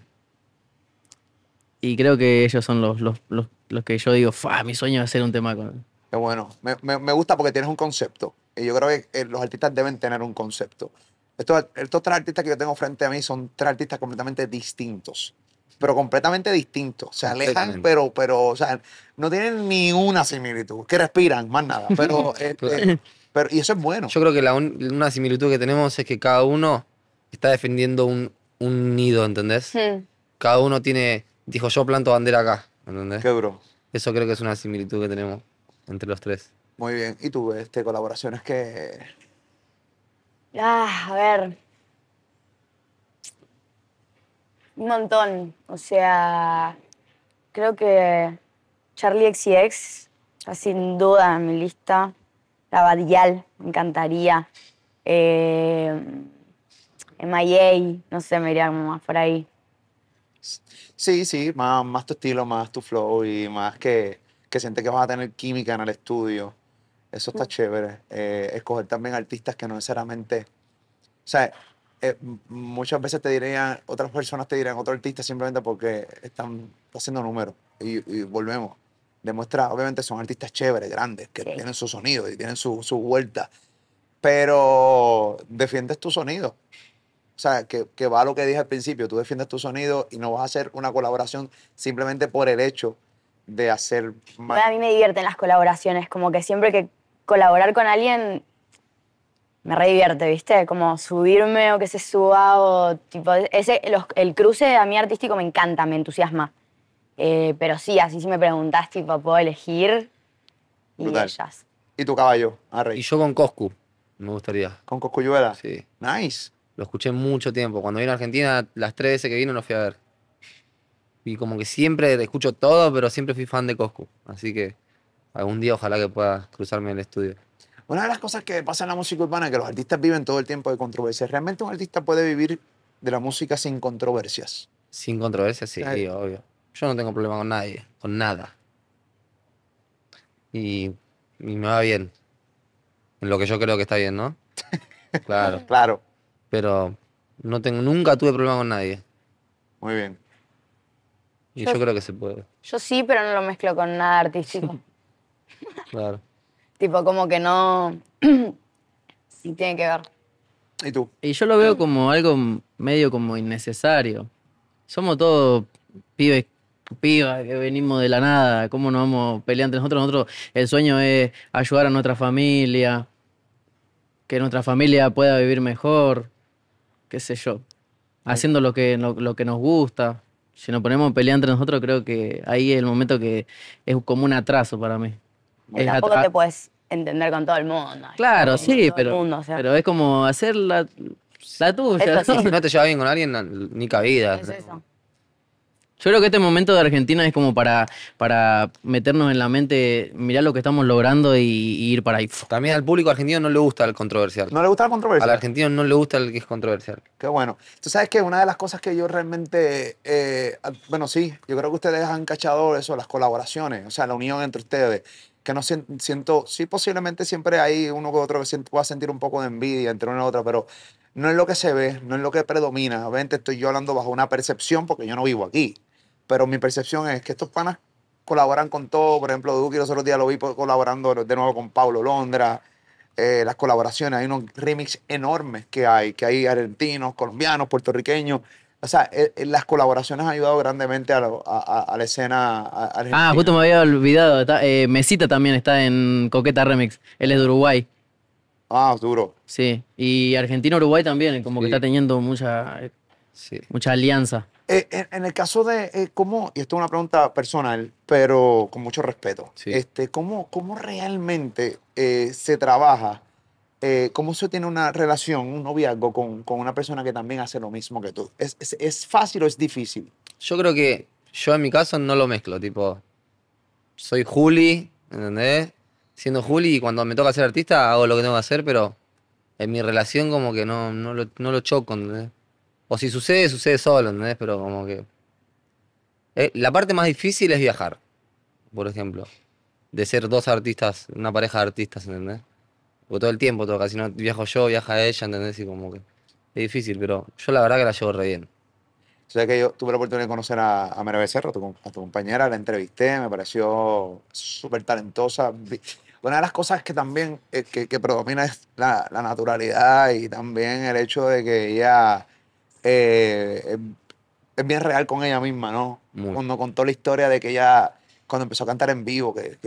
Y creo que ellos son los, los, los, los que yo digo, fa, mi sueño es hacer un tema con. Qué bueno. Me, gusta porque tienes un concepto. Y yo creo que eh, los artistas deben tener un concepto. Estos, estos tres artistas que yo tengo frente a mí son tres artistas completamente distintos. Pero completamente distintos. Se alejan, pero, pero, o sea, no tienen ni una similitud. Que respiran, más nada. Pero, (laughs) eh, eh, pero y eso es bueno. Yo creo que la una similitud que tenemos es que cada uno está defendiendo un, un nido, ¿entendés? Cada uno tiene, dijo, yo planto bandera acá, ¿entendés? Qué bro. Eso creo que es una similitud que tenemos entre los tres. Muy bien. ¿Y tú, este, colaboraciones que...? Ah, a ver. Un montón. O sea, creo que Charlie XCX está sin duda en mi lista. La Badial, me encantaría. Eh, MIA, no sé, me iría más por ahí. Sí, sí, más, más tu estilo, más tu flow y más que que siente que vas a tener química en el estudio. Eso está mm. chévere. Eh, escoger también artistas que no necesariamente. O sea, eh, muchas veces te dirían, otras personas te dirán otro artista simplemente porque están haciendo números. Y, volvemos. Demuestra, obviamente son artistas chéveres, grandes, que tienen su sonido y tienen su, su, vuelta. Pero defiendes tu sonido. O sea, que, que va a lo que dije al principio. Tú defiendes tu sonido y no vas a hacer una colaboración simplemente por el hecho de hacer A mí me divierten las colaboraciones, como que siempre que colaborar con alguien me re divierte, ¿viste? Como subirme o que se suba o tipo... Ese, los, el cruce a mí artístico me encanta, me entusiasma. Eh, pero sí, así si me preguntás, tipo, puedo elegir y ellas. ¿Y tu caballo, Y yo con Coscu, me gustaría. ¿Con Coscu Yuela? Sí. Nice. Lo escuché mucho tiempo. Cuando vino a Argentina, las tres veces que vino no fui a ver y como que siempre escucho todo, pero siempre fui fan de Coscu. Así que algún día ojalá que pueda cruzarme en el estudio. Una de las cosas que pasa en la música urbana es que los artistas viven todo el tiempo de controversias. ¿Realmente un artista puede vivir de la música sin controversias? Sin controversias, sí, obvio. Yo no tengo problema con nadie, con nada. Y, y me va bien. En lo que yo creo que está bien, ¿no? (laughs) Claro. claro. Pero no tengo, nunca tuve problema con nadie. Muy bien yo, creo que se puede. Yo sí, pero no lo mezclo con nada artístico. (laughs) claro. tipo, como que no. (clears throat) sí, tiene que ver. ¿Y tú? Y yo lo veo como algo medio como innecesario. Somos todos pibes pibas que venimos de la nada, cómo nos vamos peleando entre nosotros. Nosotros el sueño es ayudar a nuestra familia, que nuestra familia pueda vivir mejor, qué sé yo, haciendo lo que, lo que nos gusta si nos ponemos a pelear entre nosotros, creo que ahí es el momento que es como un atraso para mí. tampoco te puedes entender con todo el mundo. Claro, sí, pero, es como hacer la, tuya. Si No te llevas bien con alguien, ni cabida. Yo creo que este momento de Argentina es como para, para meternos en la mente, mirar lo que estamos logrando y, ir para ahí. También al público argentino no le gusta el controversial. No le gusta el controversial. Al argentino no le gusta el que es controversial. Qué bueno. Tú sabes que una de las cosas que yo realmente, eh, bueno, sí, yo creo que ustedes han cachado eso, las colaboraciones, o sea, la unión entre ustedes que no siento, sí posiblemente siempre hay uno que otro que pueda sentir un poco de envidia entre una y otra, pero no es lo que se ve, no es lo que predomina. Obviamente estoy yo hablando bajo una percepción porque yo no vivo aquí. Pero mi percepción es que estos panas colaboran con todo. Por ejemplo, Duki los otros días lo vi colaborando de nuevo con Pablo Londra. Eh, las colaboraciones, hay unos remix enormes que hay, que hay argentinos, colombianos, puertorriqueños. O sea, eh, eh, las colaboraciones han ayudado grandemente a, la escena ah, argentina. Ah, justo me había olvidado. Mesita también está en Coqueta Remix. Él es de Uruguay. Ah, duro. Sí, y argentino, uruguay también, como que está teniendo mucha, mucha alianza. Eh, en el caso de eh, cómo, y esto es una pregunta personal, pero con mucho respeto, este, ¿cómo, ¿cómo realmente eh, se trabaja, cómo se tiene una relación, un noviazgo con, con, una persona que también hace lo mismo que tú? ¿Es, ¿Es, fácil o es difícil? Yo creo que yo en mi caso no lo mezclo, tipo, soy Juli, ¿entendés? Siendo Juli y cuando me toca ser artista hago lo que tengo que hacer, pero en mi relación como que no, no, lo, no lo choco, ¿entendés? O si sucede, sucede solo, ¿entendés? Pero como que. Eh, la parte más difícil es viajar, por ejemplo. De ser dos artistas, una pareja de artistas, ¿entendés? Porque todo el tiempo toca, si no viajo yo, viaja ella, ¿entendés? Y como que. Es difícil, pero yo la verdad que la llevo re bien. O sea que yo tuve la oportunidad de conocer a, a a tu, compañera, la entrevisté, me pareció súper talentosa. Una de las cosas que también eh, que, predomina es la, la, naturalidad y también el hecho de que ella eh, es bien real con ella misma, ¿no? Cuando contó la historia de que ella, cuando empezó a cantar en vivo, que,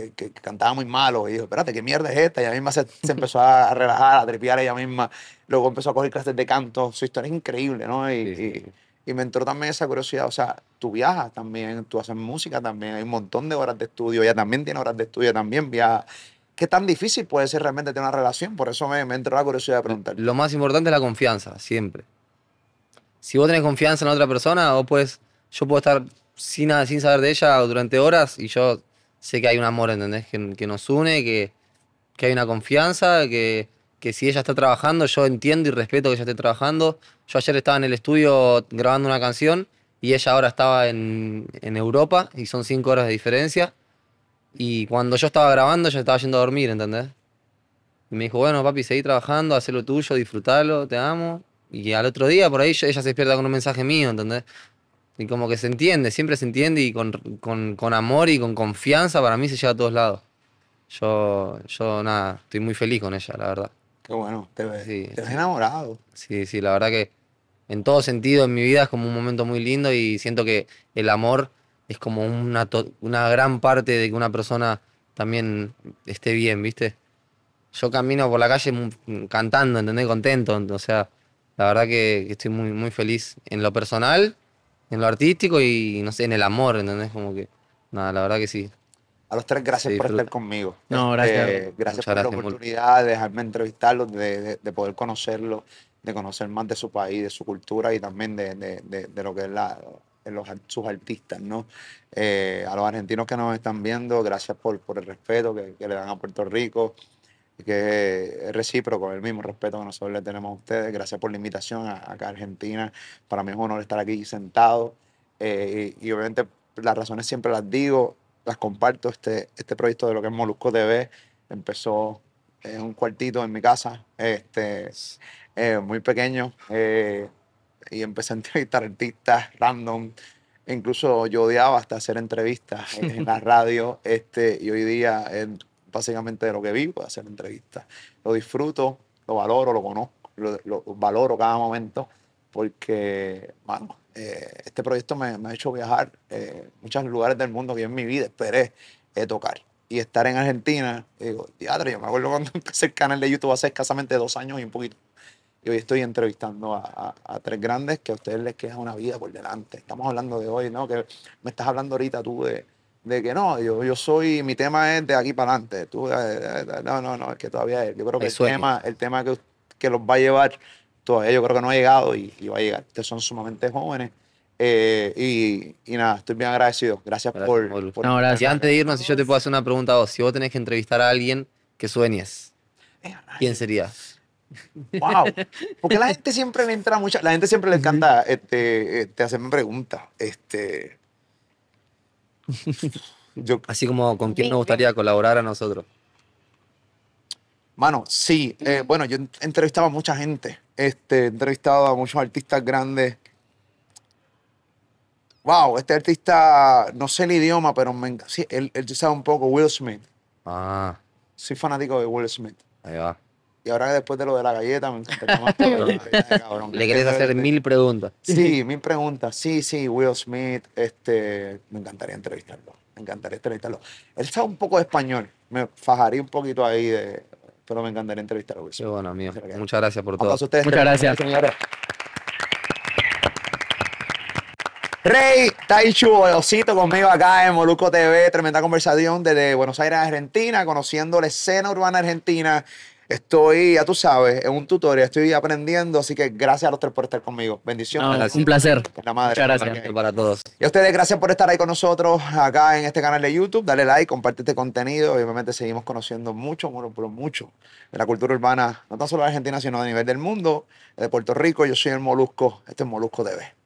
cantaba muy malo, y dijo, espérate, ¿qué mierda es esta? Y ella misma se, (laughs) empezó a relajar, a tripear ella misma. Luego empezó a coger clases de canto. Su historia es increíble, ¿no? Y, me entró también esa curiosidad. O sea, tú viajas también, tú haces música también, hay un montón de horas de estudio. Ella también tiene horas de estudio, también viaja. ¿Qué tan difícil puede ser realmente tener una relación? Por eso me, me entró la curiosidad de preguntar. Lo más importante es la confianza, siempre si vos tenés confianza en la otra persona, vos puedes, yo puedo estar sin, sin saber de ella durante horas y yo sé que hay un amor, ¿entendés? Que, nos une, que, que, hay una confianza, que, que, si ella está trabajando, yo entiendo y respeto que ella esté trabajando. Yo ayer estaba en el estudio grabando una canción y ella ahora estaba en, en Europa y son cinco horas de diferencia. Y cuando yo estaba grabando, ella estaba yendo a dormir, ¿entendés? Y me dijo, bueno, papi, seguí trabajando, haz lo tuyo, disfrútalo, te amo. Y al otro día, por ahí, ella se despierta con un mensaje mío, ¿entendés? Y como que se entiende, siempre se entiende y con, amor y con confianza para mí se lleva a todos lados. Yo, yo nada, estoy muy feliz con ella, la verdad. Qué bueno, te ves, te enamorado. Sí, sí, la verdad que en todo sentido en mi vida es como un momento muy lindo y siento que el amor es como una, una gran parte de que una persona también esté bien, ¿viste? Yo camino por la calle cantando, ¿entendés? Contento, o sea, la verdad que, que estoy muy, muy feliz en lo personal, en lo artístico y, no sé, en el amor, ¿entendés? Como que, nada, la verdad que sí. A los tres, gracias por estar conmigo. No, este, gracias. gracias por la oportunidad de dejarme entrevistarlos, de, de, poder conocerlos, de conocer más de su país, de su cultura y también de, de lo que es la, los, sus artistas, ¿no? Eh, a los argentinos que nos están viendo, gracias por, por el respeto que le dan a Puerto Rico que es recíproco, el mismo respeto que nosotros le tenemos a ustedes. Gracias por la invitación acá a Argentina. Para mí es un honor estar aquí sentado. Eh, y, obviamente las razones siempre las digo, las comparto. Este, este proyecto de lo que es Molusco TV empezó en un cuartito en mi casa, este, eh, muy pequeño, eh, y empecé a entrevistar artistas random. Incluso yo odiaba hasta hacer entrevistas en la (laughs) radio, este, y hoy día básicamente de lo que vivo, de hacer entrevistas. Lo disfruto, lo valoro, lo conozco, lo, valoro cada momento porque, bueno, eh, este proyecto me, ha hecho viajar eh, muchos lugares del mundo que en mi vida esperé eh, tocar. Y estar en Argentina, digo, teatro, yo me acuerdo cuando (laughs) empecé el canal de YouTube hace escasamente dos años y un poquito. Y hoy estoy entrevistando a, a, tres grandes que a ustedes les queda una vida por delante. Estamos hablando de hoy, ¿no? Que me estás hablando ahorita tú de, de que no, yo, yo soy, mi tema es de aquí para adelante. Tú, eh, eh, no, no, no, es que todavía es, yo creo que el, tema, el tema que, que, los va a llevar, todavía yo creo que no ha llegado y, va a llegar. Ustedes son sumamente jóvenes. Eh, y, y, nada, estoy bien agradecido. Gracias, por, No, gracias. Antes de irnos, si yo te puedo hacer una pregunta a vos, si vos tenés que entrevistar a alguien que sueñes, ¿quién sería? Wow. (laughs) Porque la gente siempre le entra mucha, la gente siempre le encanta este, te hacerme preguntas. Este, Así como con quién nos gustaría colaborar a nosotros. Mano, sí. Eh, bueno, yo Entrevistaba a mucha gente. Este, he entrevistado a muchos artistas grandes. Wow, este artista, no sé el idioma, pero venga. sí, él, él sabe un poco, Will Smith. Ah. Soy fanático de Will Smith. Ahí va. Y ahora después de lo de la galleta, me encantaría (laughs) Le quieres hacer mil preguntas. Sí, mil preguntas. Sí, sí, Will Smith, este, me encantaría entrevistarlo. Me encantaría entrevistarlo. Él sabe un poco de español. Me fajaría un poquito ahí de. Pero me encantaría entrevistarlo, Will Muchas gracias por todo. Muchas gracias. Señores. Rey Taichu, Osito conmigo acá en Moluco TV, tremenda conversación desde Buenos Aires, Argentina, conociendo la escena urbana argentina Estoy, ya tú sabes, en un tutorial, estoy aprendiendo, así que gracias a los tres por estar conmigo. Bendiciones. un placer. Muchas gracias para todos. Y a ustedes, gracias por estar ahí con nosotros acá en este canal de YouTube. Dale like, comparte este contenido. Obviamente seguimos conociendo mucho, pero mucho de la cultura urbana, no tan solo de Argentina, sino a nivel del mundo, de Puerto Rico. Yo soy el Molusco, este es Molusco TV.